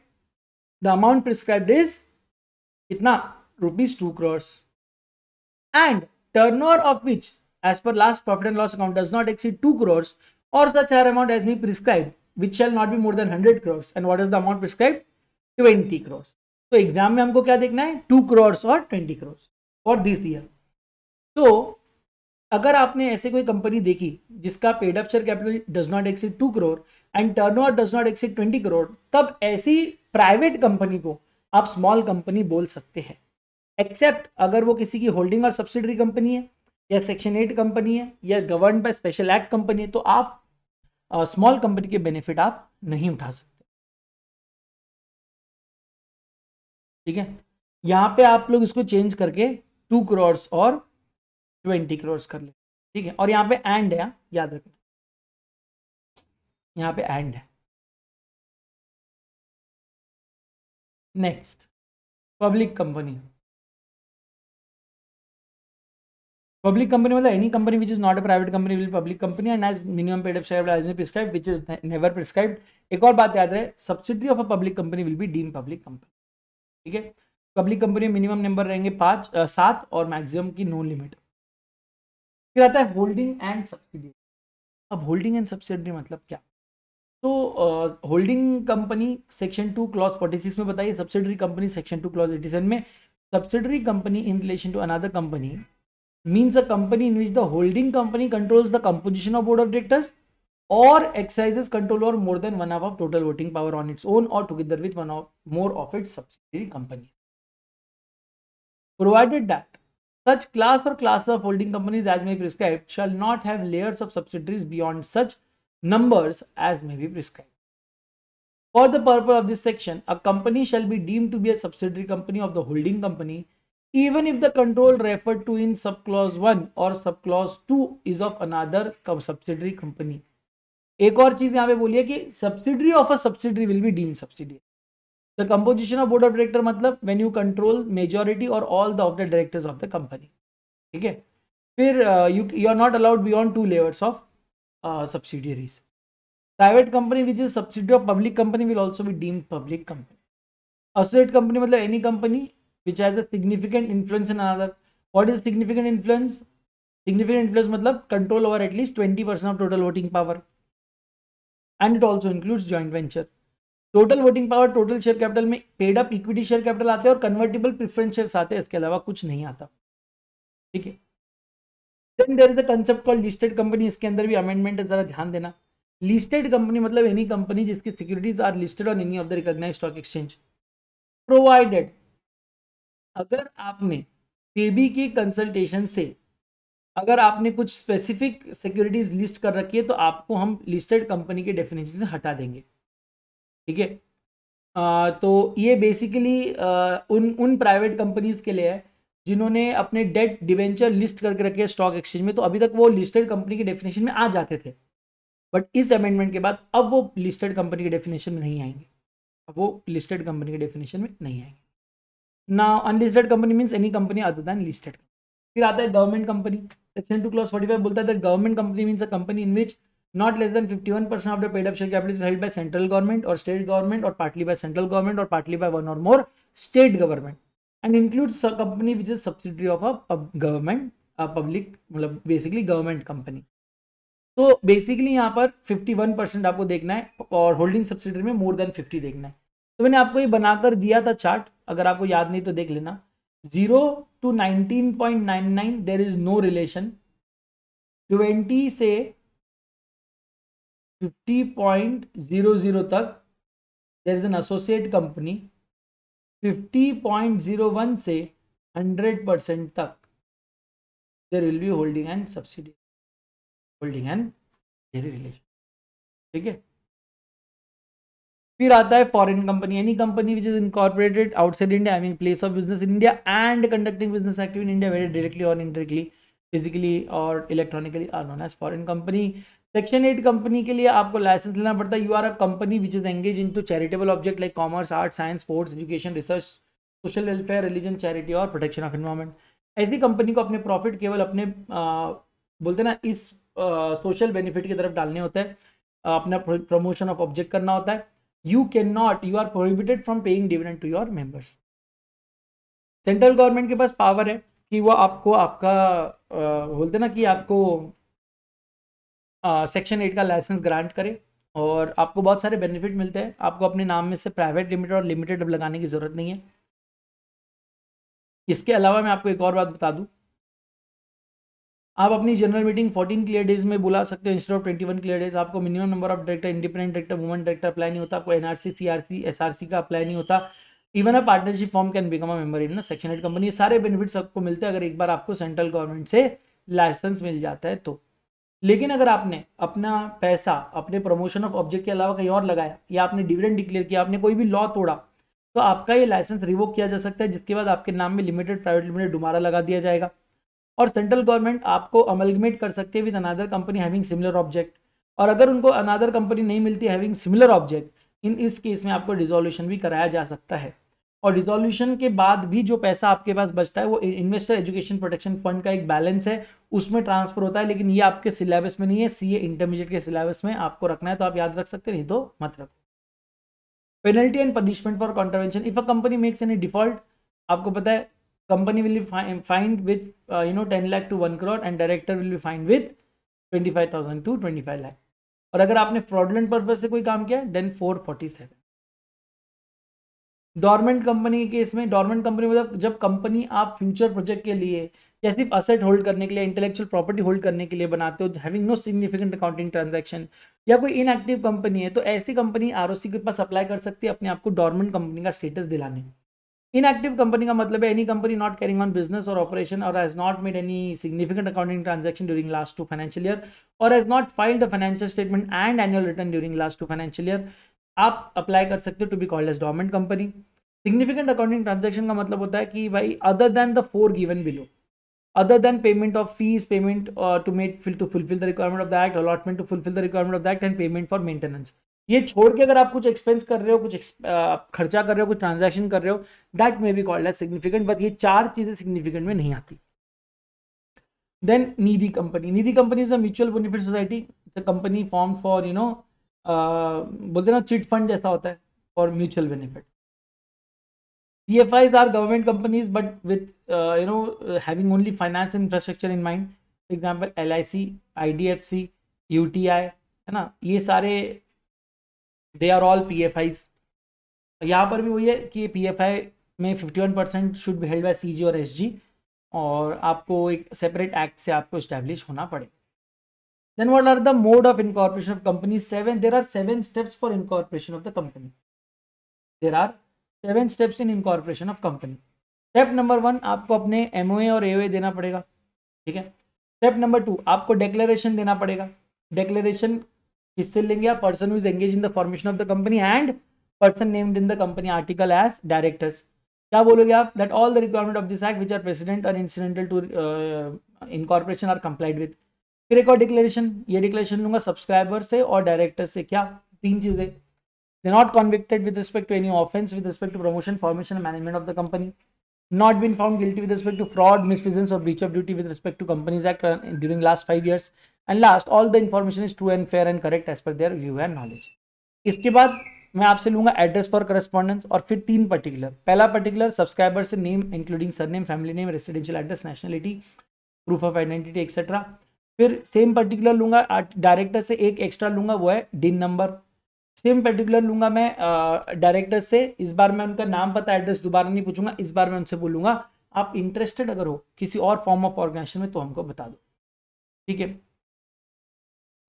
the amount prescribe is कितना rupees two crores and turnover of which as per last profit and loss account does not exceed two crores और such higher amount as may prescribe which shall not be more than hundred crores and what is the amount prescribe twenty crores तो exam में हमको क्या देखना है two crores और twenty crores for this year तो अगर आपने ऐसे कोई कंपनी देखी जिसका paid up capital does not exceed two crore and over does not exceed twenty crore तब ऐसी प्राइवेट कंपनी को आप स्मॉल कंपनी बोल सकते हैं एक्सेप्ट अगर वो किसी की होल्डिंग और सब्सिडरी कंपनी है या सेक्शन एट कंपनी है या govern by special act company है तो आप स्मॉल uh, कंपनी के बेनिफिट आप नहीं उठा सकते ठीक है यहाँ पे आप लोग इसको चेंज करके टू करोड़ और ट्वेंटी करोड़ कर ले ठीक है और यहाँ पे एंड है याद रखना यहां पे एंड है next public company public company मतलब any company which is not a private company will public company and as minimum paid of share prescribe which is never prescribe एक और बात याद रहे subsidy of a public company will be deem public company ठीक है public company में minimum number रहेंगे पांच सात और मैक्सिमम की नो लिमिट फिर आता है होल्डिंग एंड सब्सिडी अब होल्डिंग एंड सब्सिडी मतलब क्या तो holding company section two clause forty six में बताइए subsidiary company section two clause seven में subsidiary company in relation to another company means a company in which the holding company controls the composition of board of directors और exercises control और more than one of total voting power on its own और together with one of more of its subsidiary company provided that such class और class of holding companies as may prescribe shall not have layers of subsidiaries beyond such numbers as may be prescribed. For the purpose of this section, a company shall be deemed to be a subsidiary company of the holding company even if the control referred to in sub clause 1 or sub clause 2 is of another subsidiary company. एक और चीज यहाँ पे बोलिए कि subsidiary of a subsidiary will be deemed subsidiary. The composition of board of director मतलब when you control majority or all the of the directors of the company. ठीक है फिर you you are not allowed beyond two levels of subsidiaries private company which is subsidy of public company will also be deemed public company associate company मतलब any company which has a significant influence in another what is significant influence significant influence मतलब control over at least twenty percent of total voting power and it also includes joint venture total voting power total share capital में paid up equity share capital आते हैं और convertible preference share आते हैं इसके अलावा कुछ नहीं आता ठीक है then there is a concept call listed company इसके अंदर भी अमेंडमेंट है जरा ध्यान देना लिस्टेड कंपनी मतलब एनी कंपनी जिसकी securities are listed on any of the recognise stock exchange provided अगर आपने सेबी की कंसल्टेशन से अगर आपने कुछ स्पेसिफिक सिक्योरिटीज लिस्ट कर रखी है तो आपको हम लिस्टेड कंपनी के डेफिनेशन से हटा देंगे ठीक है तो ये बेसिकली उन उन प्राइवेट कंपनीज के लिए है जिन्होंने अपने डेट डिवेंचर लिस्ट करके रखे स्टॉक एक्सचेंज में तो अभी तक वो लिस्टेड कंपनी के डेफिनेशन में आ जाते थे बट इस अमेंडमेंट के बाद अब वो लिस्टेड कंपनी के डेफिनेशन में नहीं आएंगे अब वो लिस्टेड कंपनी के डेफिनेशन में नहीं आएंगे ना unlisted company means any company other than listed फिर आता है government company section two clause forty five बोलता है government company means a company in which less than fifty one percent of the paid share capital is held by central government or state government और partly by central government और partly by one or more state government and includes a company which is subsidiary of a government a public मतलब basically government company तो basically यहाँ पर fifty one percent आपको देखना है और होल्डिंग सब्सिडरी में मोर देन फिफ्टी देखना है तो मैंने आपको ये बनाकर दिया था चार्ट अगर आपको याद नहीं तो देख लेना zero two nineteen point nine nine there is no relation twenty से फिफ्टी पॉइंट जीरो जीरो तक there is an associate company 50.01 से 100 परसेंट तक there will be holding and subsidy holding and relation ठीक है फिर आता है foreign company any company which is incorporated outside India I mean place of business in India and conducting business active in India very directly और indirectly physically or electronically are known as foreign company section eight company के लिए आपको licence लेना पड़ता है you are a company which is engage in to charitable object like commerce art science sports education research social welfare religion charity और protection of environment ऐसी कंपनी को अपने प्रॉफिट केवल अपने आ, बोलते ना इस सोशल बेनिफिट की तरफ डालने होता है अपना प्रमोशन ऑफ ऑब्जेक्ट करना होता है you can not you are prohibited from paying dividend to your members central government के पास पावर है कि वो आपको आपका आ, बोलते ना कि आपको सेक्शन एट का लाइसेंस ग्रांट करे और आपको बहुत सारे बेनिफिट मिलते हैं आपको अपने नाम में से प्राइवेट लिमिटेड और लिमिटेड अब लगाने की ज़रूरत नहीं है इसके अलावा मैं आपको एक और बात बता दूं आप अपनी जनरल मीटिंग 14 क्लियर डेज में बुला सकते हो इंस्टेड ऑफ 21 क्लियर डेज आपको minimum number of director independent director woman director apply नहीं होता आपको एनआरसी सीआरसी एसआरसी का अप्लाई नहीं होता even a partnership firm can become a member in section eight company सारे बेनिफिट्स आपको मिलते हैं अगर एक बार आपको सेंट्रल गवर्नमेंट से लाइसेंस मिल जाता है तो लेकिन अगर आपने अपना पैसा अपने प्रमोशन ऑफ ऑब्जेक्ट के अलावा कहीं और लगाया या आपने डिविडेंड डिक्लेयर किया आपने कोई भी लॉ तोड़ा तो आपका ये लाइसेंस रिवोक किया जा सकता है जिसके बाद आपके नाम में लिमिटेड प्राइवेट लिमिटेड डुमारा लगा दिया जाएगा और सेंट्रल गवर्नमेंट आपको अमलगमेट कर सकते हैं with another company having similar object और अगर उनको अनादर कंपनी नहीं मिलती हैविंग सिमिलर ऑब्जेक्ट इन इस केस में आपको डिजोल्यूशन भी कराया जा सकता है और रिजोल्यूशन के बाद भी जो पैसा आपके पास बचता है वो इन्वेस्टर एजुकेशन प्रोटेक्शन फंड का एक बैलेंस है उसमें ट्रांसफर होता है लेकिन ये आपके सिलेबस में नहीं है सीए इंटरमीडिएट के सिलेबस में आपको रखना है तो आप याद रख सकते नहीं तो मत रखो penalty and punishment for contravention if a company makes any default आपको पता है company will be fined with you know ten lakh to one crore and director will be fined with twenty five thousand to twenty five lakh और अगर आपने fraudulent purpose से कोई काम किया then four forty seven dormant company के इसमें डॉर्मेंट कंपनी मतलब जब कंपनी आप फ्यूचर प्रोजेक्ट के लिए या सिर्फ असेट होल्ड करने के लिए इंटेलेक्चुअल प्रॉपर्टी होल्ड करने के लिए बनाते हो having no significant accounting transaction या कोई इनएक्टिव कंपनी है तो ऐसी कंपनी आर के पास अप्लाई कर सकती है अपने आप को डॉर्मेंट कंपनी का स्टेटस दिलाने इनएक्टिव कंपनी का मतलब है any company not carrying on business or operation or has not made any significant accounting transaction during last two financial year or has not filed the financial statement and annual return during last two financial year आप apply कर सकते हो to be called as dormant company significant accounting transaction का मतलब होता है कि भाई other than the four given below other than payment of fees payment to met fill to fulfil the requirement of the act allotment to fulfil the requirement of the act and payment for maintenance ये छोड़ के अगर आप कुछ expense कर रहे हो कुछ uh, आप खर्चा कर रहे हो कुछ ट्रांजेक्शन कर रहे हो that may be called as significant but ये चार चीजें सिग्निफिकेंट में नहीं आती then Nidhi company Nidhi company is a mutual benefit society it's a company form for you know बोलते ना चिट फंड जैसा होता है for mutual benefit P F Is are government companies but with you know having only finance infrastructure in mind example L I C I D F C U T I है ना ये सारे they are all P F Is यहाँ पर भी वही है कि पी एफ आई में fifty one percent should be held by C G और एस जी और आपको एक सेपरेट एक्ट से आपको इस्टेब्लिश होना पड़ेगा Then what are the mode of incorporation of companies? Seven. There are seven steps for incorporation of the company. There are seven steps in incorporation of company. Step number one आपको अपने M O A देना पड़ेगा ठीक है step number two आपको declaration देना पड़ेगा declaration किससे लेंगे आप person is engage in the formation of the company and person named in the company article as directors क्या बोलोगे आप that all the requirement of this act which are precedent और incidental to incorporation are complied with फिर एक और declaration ये declaration लूंगा subscriber से और डायरेक्टर से क्या तीन चीजें they not convicted with respect to any offence with respect to promotion formation management of the company not been found guilty with respect to fraud, misfeasance, or breach of duty with respect to companies act during last five years and last all the information is true and fair and correct as per their view and knowledge इसके बाद मैं आपसे लूंगा address for correspondence और फिर तीन particular पहला particular subscriber से name including surname family name residential address nationality proof of identity etcetera फिर सेम पर्टिकुलर लूंगा डायरेक्टर से एक एक्स्ट्रा लूंगा वो है डिन नंबर सेम पर्टिकुलर लूंगा मैं डायरेक्टर से इस बार मैं उनका नाम पता एड्रेस दोबारा नहीं पूछूंगा इस बार मैं उनसे बोलूंगा आप इंटरेस्टेड अगर हो किसी और फॉर्म ऑफ ऑर्गेनाइजेशन में तो हमको बता दो ठीक है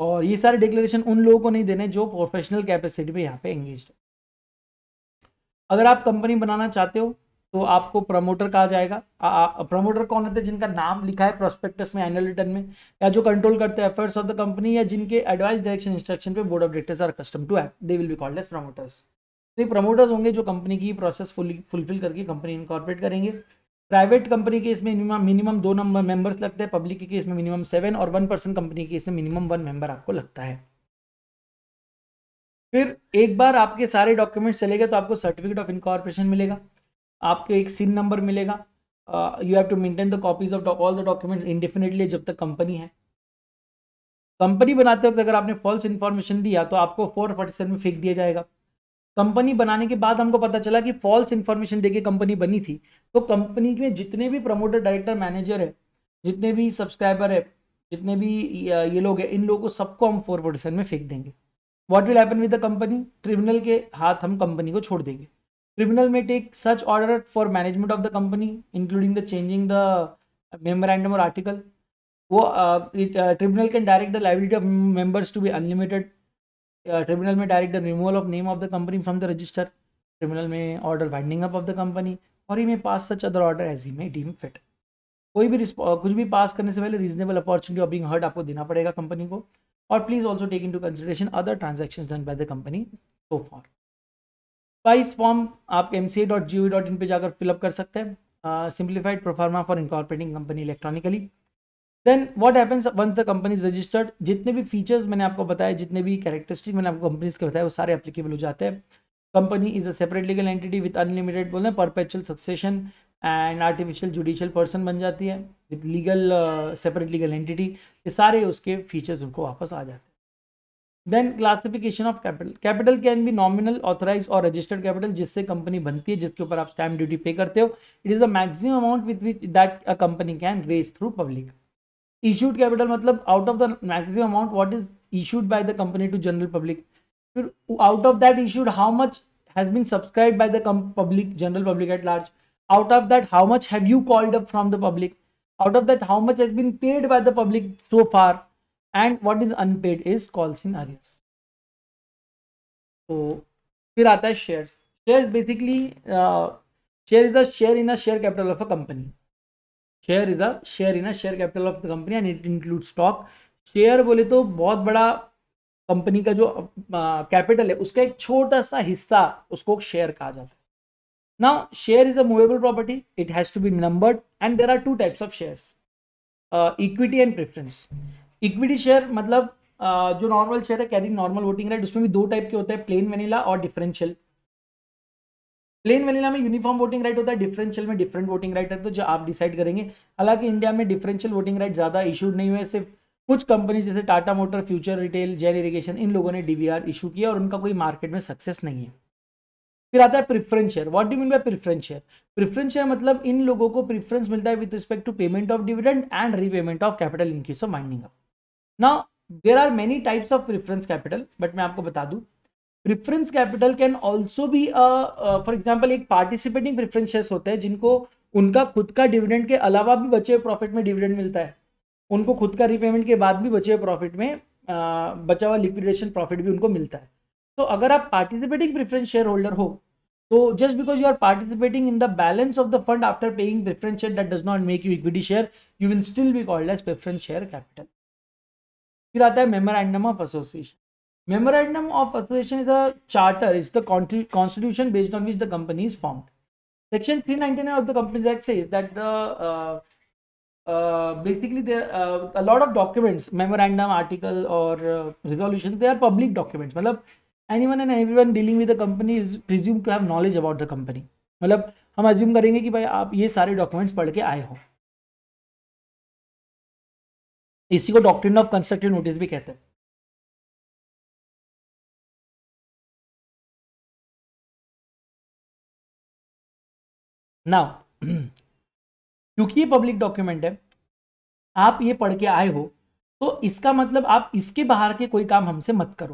और ये सारे डिक्लेरेशन उन लोगों को नहीं देने जो प्रोफेशनल कैपेसिटी में यहाँ पे एंगेज है अगर आप कंपनी बनाना चाहते हो तो आपको प्रमोटर कहा जाएगा प्रमोटर कौन होते हैं जिनका नाम लिखा है प्रोस्पेक्टस में एनुअल रिटर्न में या जो कंट्रोल करते हैं एफर्ट्स ऑफ द कंपनी या जिनके एडवाइस डायरेक्शन इंस्ट्रक्शन पे board of directors are custom to act they will be called as promoters तो ये प्रमोटर्स होंगे जो कंपनी की प्रोसेस फुलफिल करके कंपनी इनकॉर्पोरेट करेंगे प्राइवेट कंपनी के इसमें मिनिमम दो नंबर मेंबर्स लगते हैं पब्लिक के इसमें मिनिमम सेवन और वन पर्सन कंपनी के इसमें मिनिमम वन मेंबर आपको लगता है फिर एक बार आपके सारे डॉक्यूमेंट्स चले गए तो आपको सर्टिफिकेट ऑफ इनकॉर्पोरेशन मिलेगा आपको एक सिन नंबर मिलेगा you have to maintain the copies of all the documents indefinitely जब तक कंपनी है कंपनी बनाते वक्त अगर आपने फॉल्स इन्फॉर्मेशन दिया तो आपको फोर परसेंट में फेंक दिया जाएगा कंपनी बनाने के बाद हमको पता चला कि फॉल्स इन्फॉर्मेशन देके कंपनी बनी थी तो कंपनी में जितने भी प्रमोटर डायरेक्टर मैनेजर है जितने भी सब्सक्राइबर है जितने भी ये लोग हैं इन लोगों को सबको हम फोर सेवन में फेंक देंगे what will happen with the company tribunal के हाथ हम कंपनी को छोड़ देंगे tribunal may take such order for management of the company including the changing the memorandum और आर्टिकल वो tribunal can direct the liability of members to be unlimited tribunal may direct the removal of name of the company from the register tribunal may order winding up of the company or he में पास such other order as he may deem fit कोई भी कुछ भी पास करने से पहले reasonable opportunity of being heard आपको देना पड़ेगा कंपनी को और please also take into consideration other transaction done by the company so for प्राइस फॉर्म आप M C dot G dot in पर जाकर फिलअप कर सकते हैं simplified proforma for incorporating company electronically then what happens once the company is registered जितने भी features मैंने आपको बताया जितने भी कैरेक्टरिस्टिक मैंने आपको कंपनीज के बताया वो सारे एप्लीकेबल हो जाते हैं company is a separate legal entity with unlimited बोलना perpetual succession and artificial judicial person बन जाती है with legal separate legal entity ये सारे उसके फीचर्स उनको वापस आ जाते हैं then classification of capital capital can be nominal authorise or registered capital जिससे कंपनी बनती है जिसके ऊपर आप स्टैम्प ड्यूटी पे करते हो it is the maximum amount with which that a company can raise through public issued capital मतलब out of the maximum amount what is issued by the company to general public फिर out of that issued how much has been subscribe by the public general public at large out of that how much have you called up from the public out of that how much has been paid by the public so far and what is unpaid is calls in arrears तो फिर आता है shares shares basically share is the share in a share capital of a company share is a share in a share capital of the company and it include stock share बोले तो बहुत बड़ा company का जो capital uh, है उसका एक छोटा सा हिस्सा उसको शेयर कहा जाता है ना share is a movable property it has to be numbered and there are two types of shares uh, equity equity share मतलब जो नॉर्मल शेयर है कैरिंग नॉर्मल वोटिंग राइट उसमें भी दो टाइप के होते हैं प्लेन वेनिला और डिफरेंशियल प्लेन वेनिला में यूनिफॉर्म वोटिंग राइट होता है डिफरेंशियल में डिफरेंट वोटिंग राइट है तो जो आप डिसाइड करेंगे हालांकि इंडिया में डिफरेंशियल वोटिंग राइट ज़्यादा इशूड नहीं हुए सिर्फ कुछ कंपनीज जैसे Tata motor future retail Jain irrigation इन लोगों ने डीवीआर इशू किया और उनका कोई मार्केट में सक्सेस नहीं है फिर आता है preference share what do mean by preference share preference share मतलब इन लोगों को प्रिफरेंस मिलता है with respect to payment of dividend and repayment of capital in case of winding up ना there are many types of preference capital but मैं आपको बता दू प्रिफरेंस कैपिटल कैन ऑल्सो भी फॉर एग्जाम्पल एक पार्टिसिपेटिंग प्रिफरेंस शेयर होते हैं जिनको उनका खुद का डिविडेंड के अलावा भी बचे हुए प्रॉफिट में डिविडेंड मिलता है उनको खुद का रिपेमेंट के बाद भी बचे हुए प्रॉफिट में uh, बचा हुआ लिक्विडेशन प्रॉफिट भी उनको मिलता है तो अगर आप पार्टिसिपेटिंग प्रिफरेंस शेयर होल्डर हो तो just because you are participating in the balance of the fund after paying preference share that does not make you equity share you will still be called as preference share capital फिर आता है memorandum of association memorandum of association is a charter is the constitution based on which the company is form section three ninety nine of the companies act से basically there lot of documents memorandum article और resolution they are public documents मतलब any one and every one dealing with company is presume to have knowledge about the company मतलब हम assume करेंगे कि भाई आप ये सारे डॉक्यूमेंट्स पढ़ के आए हो इसी को डॉक्ट्रिन ऑफ कंस्ट्रक्टिव नोटिस भी कहते हैं नाउ क्योंकि ये पब्लिक डॉक्यूमेंट है आप ये पढ़ के आए हो तो इसका मतलब आप इसके बाहर के कोई काम हमसे मत करो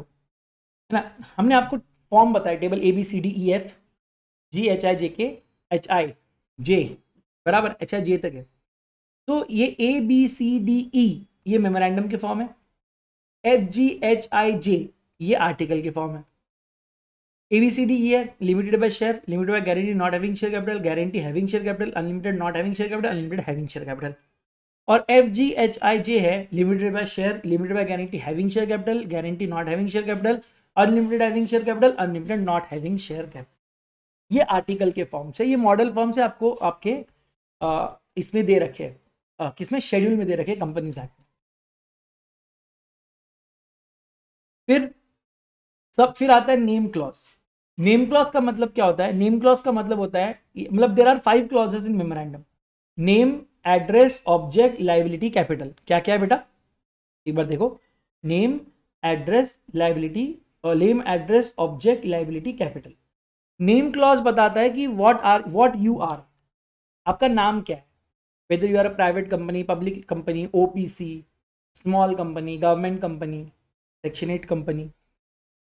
है ना हमने आपको फॉर्म बताया table A B C D E F G H I J K H I जे बराबर एच आई जे तक है तो ये ए बी सी डी ई ये मेमोरेंडम के फॉर्म है एफ जी एच आई जे ये आर्टिकल के फॉर्म है ए बी सी डी ये limited by share limited by guarantee not having share capital guarantee having share capital unlimited not having share capital unlimited having share capital और F G H I J है limited by share limited by guarantee having share capital guarantee not having share capital unlimited having share capital unlimited not having share capital ये article के form से ये model form से आपको आपके इसमें दे रखे किसमें शेड्यूल में दे रखे कंपनीज एक्ट फिर सब फिर आता है नेम क्लॉज नेम क्लॉज का मतलब क्या होता है नेम क्लॉज का मतलब होता है मतलब there are five clauses in memorandum name address object liability capital क्या क्या है बेटा एक बार देखो नेम एड्रेस लाइबिलिटी और name address object liability capital name clause बताता है कि what are what you are आपका नाम क्या है whether you are a private company public company or small company government company section eight company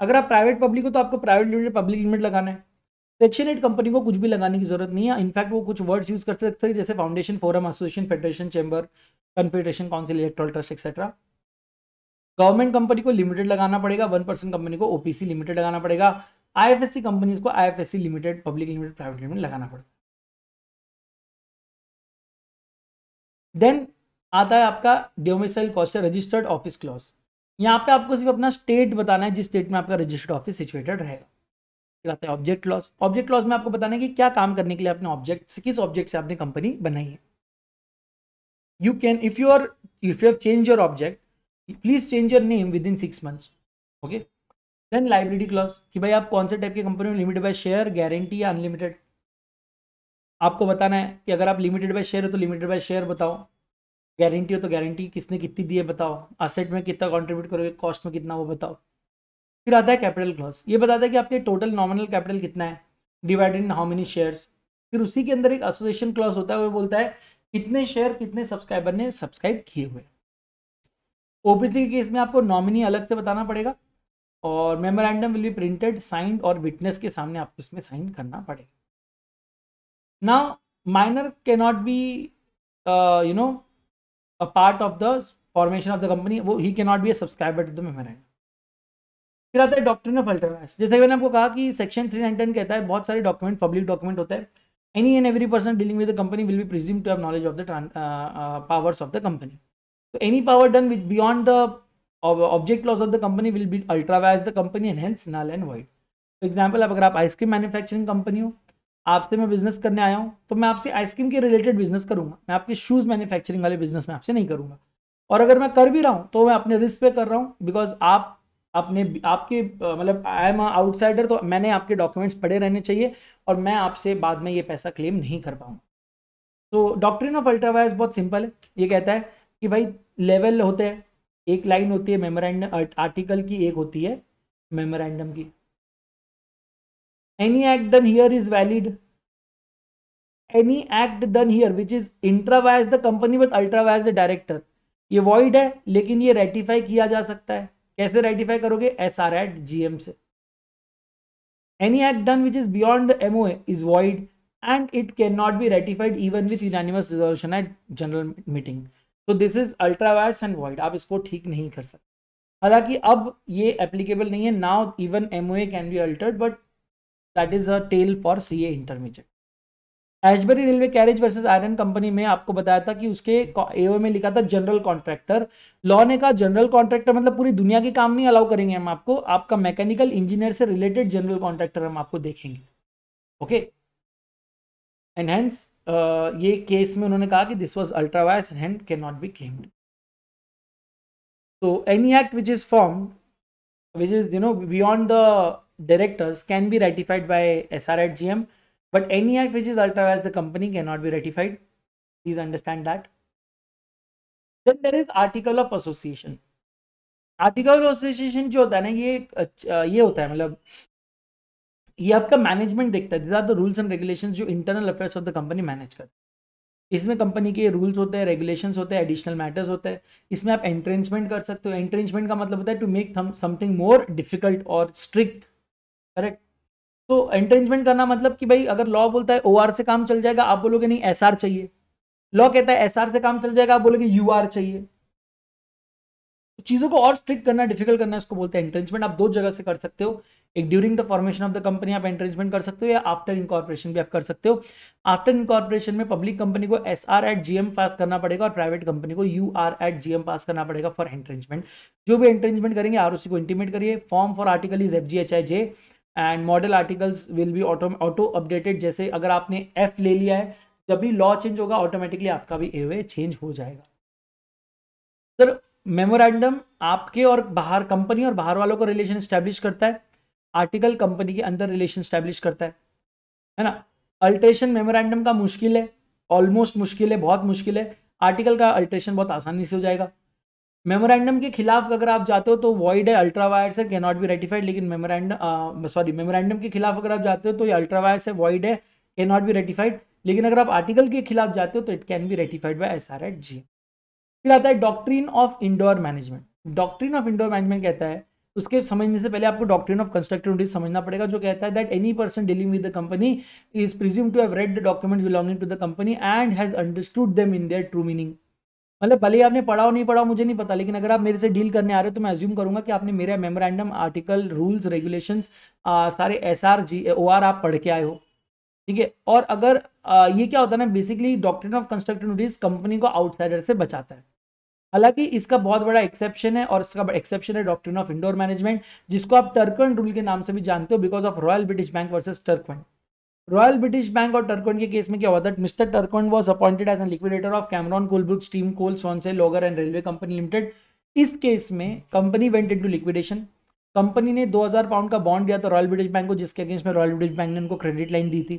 अगर आप प्राइवेट पब्लिक हो तो आपको प्राइवेट लिमिटेड पब्लिक लिमिट लगाना है सेक्शन एट कंपनी को कुछ भी लगाने की जरूरत नहीं है इनफैक्ट वो कुछ वर्ड्स यूज कर सकते हैं जैसे foundation forum association federation chamber confederation council electoral trust etcetera government company को लिमिटेड लगाना पड़ेगा वन परसेंट कंपनी को ओपीसी लिमिटेड लगाना पड़ेगा आईएफएससी कंपनीज को IFSC limited public limited private limited लगाना पड़ेगा देन आता है आपका domicile cost registered office clause यहाँ पे आपको सिर्फ अपना स्टेट बताना है जिस स्टेट में आपका रजिस्टर्ड ऑफिस सिचुएटेड रहेगा है ऑब्जेक्ट लॉस ऑब्जेक्ट लॉस में आपको बताना है कि क्या काम करने के लिए आपने ऑब्जेक्ट किस ऑब्जेक्ट से आपने कंपनी बनाई है you can if you are if you have change your object please change your name within six months okay then liability clause कि भाई आप कौन से टाइप की कंपनी में लिमिटेड बाय शेयर गारंटी या अनलिमिटेड आपको बताना है कि अगर आप लिमिटेड बाय शेयर हो तो लिमिटेड बाय शेयर बताओ गारंटी हो तो गारंटी किसने कितनी दी है बताओ असेट में कितना कंट्रीब्यूट करोगे कॉस्ट में कितना वो बताओ फिर आता है कैपिटल क्लॉज ये बताता है कि आपके टोटल नॉमिनल कैपिटल कितना है divided in how many shares फिर उसी के अंदर एक एसोसिएशन क्लॉज होता है वो बोलता है कितने शेयर कितने सब्सक्राइबर ने सब्सक्राइब किए हुए ओपीसी के केस में आपको नॉमिनी अलग से बताना पड़ेगा और memorandum will be printed signed और विटनेस के सामने आपको इसमें साइन करना पड़ेगा ना minor can not be you know a part of the formation of the company वो ही can not be a subscriber to the memorandum फिर आता है डॉक्टर ऑफ अल्ट्रावायस जैसे मैंने आपको कहा कि सेक्शन थ्री टेन कहता है बहुत सारे डॉक्यूमेंट पब्लिक डॉक्यूमेंट होता है any and every person dealing with the company will be presume to have knowledge of the powers of the company तो any power done with beyond the object loss of the company will be ultra vires the company and held null and void for example अगर आप ice cream manufacturing company हो आपसे मैं business करने आया हूँ तो मैं आपसे आइसक्रीम के रिलेटेड बिजनेस करूंगा मैं आपके शूज़ मैन्युफैक्चरिंग वाले बिजनेस में आपसे नहीं करूंगा और अगर मैं कर भी रहा हूँ तो मैं अपने रिस्क पे कर रहा हूँ बिकॉज आप अपने आपके मतलब आई एम आउटसाइडर तो मैंने आपके डॉक्यूमेंट्स पड़े रहने चाहिए और मैं आपसे बाद में ये पैसा क्लेम नहीं कर पाऊंगा तो डॉक्ट्रिन ऑफ अल्ट्रावायस बहुत सिंपल है ये कहता है कि भाई लेवल होते हैं एक लाइन होती है मेमोरेंडम आर्टिकल की एक होती है मेमोरेंडम की any act done here is valid any act done here which is intravias the company but ultravias the director ये void है लेकिन ये रेटिफाई किया जा सकता है कैसे रेटिफाई करोगे एस आर एट जीएम से any act done which is beyond the MO is void and it can not be ratified even with unanimous resolution at general meeting तो this is ultra vires and void आप इसको ठीक नहीं कर सकते हालांकि अब ये एप्लीकेबल नहीं है now even M O A can be altered but that is a tale for C A intermediate Ashbury railway carriage versus iron company में आपको बताया था कि उसके एओ में लिखा था जनरल कॉन्ट्रैक्टर लॉ ने कहा जनरल कॉन्ट्रैक्टर मतलब पूरी दुनिया के काम नहीं अलाउ करेंगे हम आपको आपका मैकेनिकल इंजीनियर से रिलेटेड जनरल कॉन्ट्रैक्टर हम आपको देखेंगे ओके एनहेंस uh, ये केस में उन्होंने कहा कि this was ultra vires and can not be claimed तो any act which is form which is you know beyond the directors can be ratified by SR at GM, but any act which is ultravast the company cannot be ratified. Please understand that. Then there is article of association. Article association जो होता है ना ये ये होता है मतलब ये आपका मैनेजमेंट देखता है this are the rules and regulations जो internal affairs of the company manage करते हैं इसमें कंपनी के रूल्स होते हैं रेगुलेशंस होते हैं एडिशनल मैटर्स होते हैं इसमें आप एंट्रेंचमेंट कर सकते हो एंट्रेंचमेंट का मतलब होता है to make something more difficult और स्ट्रिक्ट करेक्ट तो एंट्रेंजमेंट करना मतलब कि भाई अगर लॉ बोलता है ओ से काम चल जाएगा आप बोलोगे नहीं एस चाहिए लॉ कहता है एस से काम चल जाएगा आप बोलोगे यू चाहिए तो चीज़ों को और स्ट्रिक्ट करना डिफिकल्ट करना इसको बोलते हैं एंट्रेंचमेंट आप दो जगह से कर सकते हो एक during the formation of the company आप एंट्रेंचमेंट कर सकते हो या आफ्टर इनकॉर्पोरेशन भी आप कर सकते हो आफ्टर इनकॉर्पोरेशन में पब्लिक कंपनी को S R at GM pass करना पड़ेगा और प्राइवेट कंपनी को U R at GM pass करना पड़ेगा फॉर एंट्रेंचमेंट जो भी एंट्रेंचमेंट करेंगे आर उसी को इंटीमेट करिए form for article is F G H I J and model articles will be auto auto updated जैसे अगर आपने एफ ले लिया है जब भी लॉ चेंज होगा ऑटोमेटिकली आपका भी ए चेंज हो जाएगा सर मेमोरेंडम आपके और बाहर कंपनी और बाहर वालों का रिलेशन स्टैब्लिश करता है आर्टिकल कंपनी के अंदर रिलेशन स्टैब्लिश करता है है ना अल्ट्रेशन मेमोरेंडम का मुश्किल है ऑलमोस्ट मुश्किल है बहुत मुश्किल है आर्टिकल का अल्ट्रेशन बहुत आसानी से हो जाएगा मेमोरेंडम के खिलाफ अगर आप जाते हो तो वॉइड है अल्ट्रा से कैन कैनॉट बी रेटिफाइड लेकिन मेमोरेंडम सॉरी मेमोरेंडम के खिलाफ अगर आप जाते हो तो ये अल्ट्रा वायर्स है वॉइड है नॉट बी रेटिफाइड लेकिन अगर आप आर्टिकल के खिलाफ जाते हो तो it can be ratified by S R at G फिर आता है doctrine of indoor management doctrine of indoor management कहता है उसके समझने से पहले आपको डॉक्ट्रीन ऑफ कंस्ट्रक्टिव समझना पड़ेगा जो कहता है that any person dealing with the company is presume to have read the document belonging to the company and has understood them in their true meaning मतलब भले ही आपने पढ़ा हो नहीं पढ़ा मुझे नहीं पता लेकिन अगर आप मेरे से डील करने आ रहे हो तो मैं अज्यूम करूंगा कि आपने मेरा मेमोरेंडम आर्टिकल रूल्स रेगुलेशंस सारे S R G O R आप पढ़ के आए हो ठीक है और अगर आ, ये क्या होता है ना basically doctrine of constructive company को आउटसाइडर से बचाता है हालांकि इसका बहुत बड़ा एक्सेप्शन है और इसका एक्सेप्शन है डॉक्ट्रिन ऑफ इंडोर मैनेजमेंट जिसको आप टर्कवेंट रूल के नाम से भी जानते हो because of Royal British Bank versus Turquand Royal British Bank और टर्कोन के केस में क्या हुआ था mister Turquand was appointed as an liquidator of Cameron Coalbrook steam coal Swansea लोगर एंड रेलवे कंपनी लिमिटेड इस केस में company went to liquidation company ने 2000 पाउंड का बॉन्ड दिया तो रॉयल ब्रिटिश बैंक को जिसके अगेंस्ट में रॉयल ब्रिटिश बैंक ने उनको क्रेडिट लाइन दी थी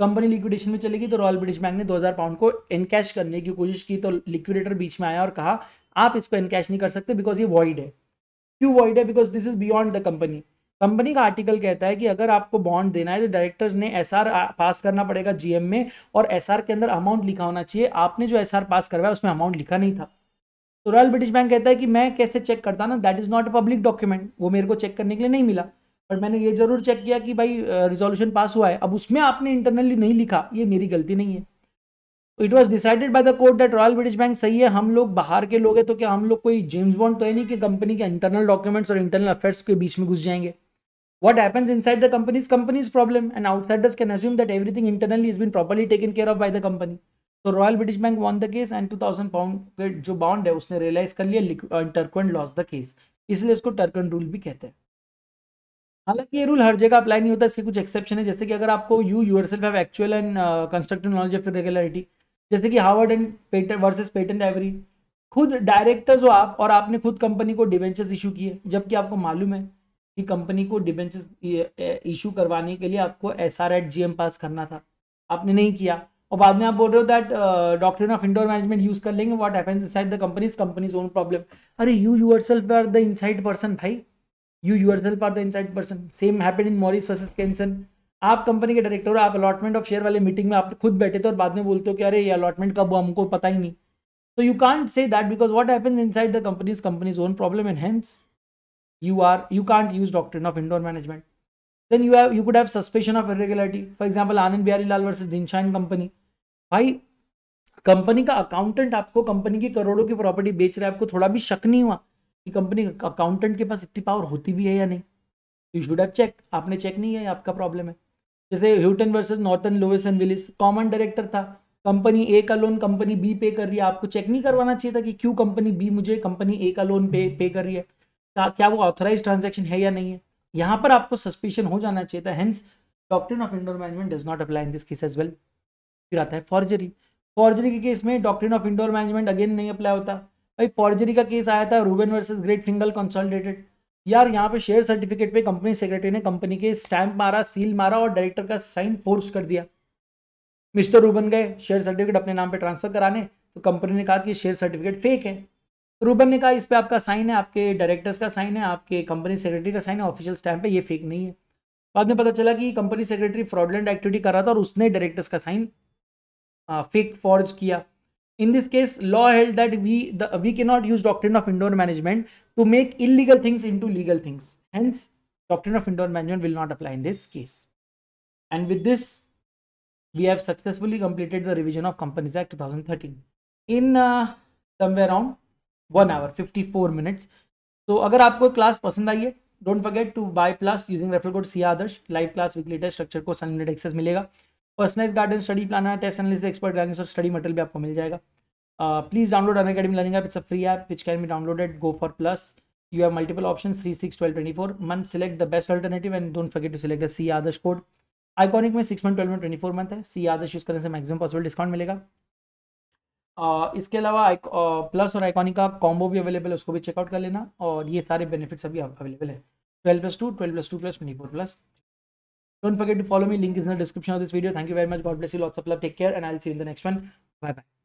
कंपनी लिक्विडेशन में चलेगी तो रॉयल ब्रिटिश बैंक ने 2000 पाउंड को इनकैश करने की कोशिश की तो लिक्विडेटर बीच में आया और कहा आप इसको इनकैश नहीं कर सकते बिकॉज ये वॉइड है क्यों वॉइड है because this is beyond the company company का आर्टिकल कहता है कि अगर आपको बॉन्ड देना है तो डायरेक्टर्स ने एसआर पास करना पड़ेगा जीएम में और एसआर के अंदर अमाउंट लिखा होना चाहिए आपने जो एसआर पास करवाया उसमें अमाउंट लिखा नहीं था तो रॉयल ब्रिटिश बैंक कहता है कि मैं कैसे चेक करता ना that is not a public document वो मेरे को चेक करने के लिए नहीं मिला बट मैंने ये जरूर चेक किया कि भाई रिजोल्यूशन पास हुआ है अब उसमें आपने इंटरनली नहीं लिखा ये मेरी गलती नहीं है it was decided by the court that Royal British Bank सही है हम लोग बाहर के लोग हैं तो क्या हम लोग कोई जेम्स बॉन्ड तो है नहीं कि कंपनी के इंटरनल डॉक्यूमेंट्स और इंटरनल अफेयर्स के बीच में घुस जाएंगे what happens inside the company's company's problem and outsiders can assume that everything internally has been properly taken care of by the company so royal british bank won the case and 2000 pound के जो bound है उसने realise कर लिया टर्कवेंड lost the case isliye isko टर्कन rule bhi kehte hain हालांकि ये rule हर जगह apply नहीं होता इसके कुछ एक्सेप्शन है जैसे कि अगर आपको you yourself have actual and constructive knowledge of regularity जैसे कि Howard and Patent versus Patent Ivory खुद डायरेक्टर्स हो आप और आपने खुद कंपनी को डिवेंचर्स इशू किए जबकि आपको मालूम है कि कंपनी को डिबेंचर इशू करवाने के लिए आपको S R at G M pass करना था आपने नहीं किया और बाद में आप बोल रहे हो that doctrine of indoor management use कर लेंगे what happens side the companies companies own problem अरे you yourself are the inside person भाई you yourself are the inside person same happen in Morris versus Kanssen आप company के director हो आप allotment of share वाले meeting में आप खुद बैठे थे और बाद में बोलते हो कि अरे ये अलॉटमेंट कब हुआ हमको पता ही नहीं तो you can't say that because what happens inside the companies companies own problem and hence you are you can't use doctrine of indoor management then you have you could have suspicion of irregularity for example anand bihari lal versus dinshan company भाई company का accountant आपको company की करोड़ों की property बेच रहा है आपको थोड़ा भी शक नहीं हुआ कि कंपनी अकाउंटेंट के पास इतनी पावर होती भी है या नहीं यू शुड हैव चेक आपने चेक नहीं है आपका प्रॉब्लम है जैसे Houghton versus Nothard Lowes and Willis common director था कंपनी ए का लोन कंपनी बी पे कर रही है आपको चेक नहीं करवाना चाहिए था कि क्यों कंपनी बी मुझे कंपनी ए का लोन पे पे कर रही है क्या वो ऑथोराइज ट्रांजेक्शन है या नहीं है यहाँ पर आपको सस्पेशन हो जाना चाहिए hence of indoor management does not apply in this case as well फिर आता है फॉर्जरी फॉर्जरी के केस में doctrine of indoor management again नहीं अप्लाई होता भाई फॉर्जरी का केस आया था Ruben versus Great Fingall Consolidated यार यहाँ पे शेयर सर्टिफिकेट पे कंपनी सेक्रेटरी ने कंपनी के स्टैंप मारा सील मारा और डायरेक्टर का साइन फोर्स कर दिया मिस्टर रूबन गए शेयर सर्टिफिकेट अपने नाम पे ट्रांसफर कराने तो कंपनी ने कहा कि शेयर सर्टिफिकेट फेक है रूबन ने कहा इस पर आपका साइन है आपके डायरेक्टर्स का साइन है आपके कंपनी सेक्रेटरी का साइन है ऑफिशियल स्टैंप है ये फेक नहीं है बाद में पता चला कि कंपनी सेक्रेटरी फ्रॉडलेंट एक्टिविटी कर रहा था और उसने डायरेक्टर्स का साइन फेक फॉर्ज किया in this case law held that we we can not use doctrine of indoor management to make illegal things into legal things hence doctrine of indoor management will not apply in this case and with this we have successfully completed the revision of Companies Act two thousand thirteen in somewhere around one hour fifty four minutes तो अगर आपको class पसंद आई है don't forget to buy plus using refer code C Adarsh live class weekly test structure को सन access मिलेगा personalised garden study plan test analysis expert guidance और स्टडी मटेरियल भी आपको मिल जाएगा please download Unacademy learning it's a free app which can be downloaded go for plus have multiple option three six twelve twenty four month select the best alternative and don't forget to select the C Adarsh code iconic में six month twelve twenty four month है C आदर्श use करने से maximum possible discount मिलेगा इसके अलावा plus और iconic का combo भी अवेलेबल है उसको भी चेकआउट कर लेना और ये सारे बेनिफिट्स अभी अवेलेबल है twelve plus two twelve plus two plus twenty four plus don't forget to follow me link is in the description of this video thank you very much God bless you lots of love take care and I will see in the next one bye bye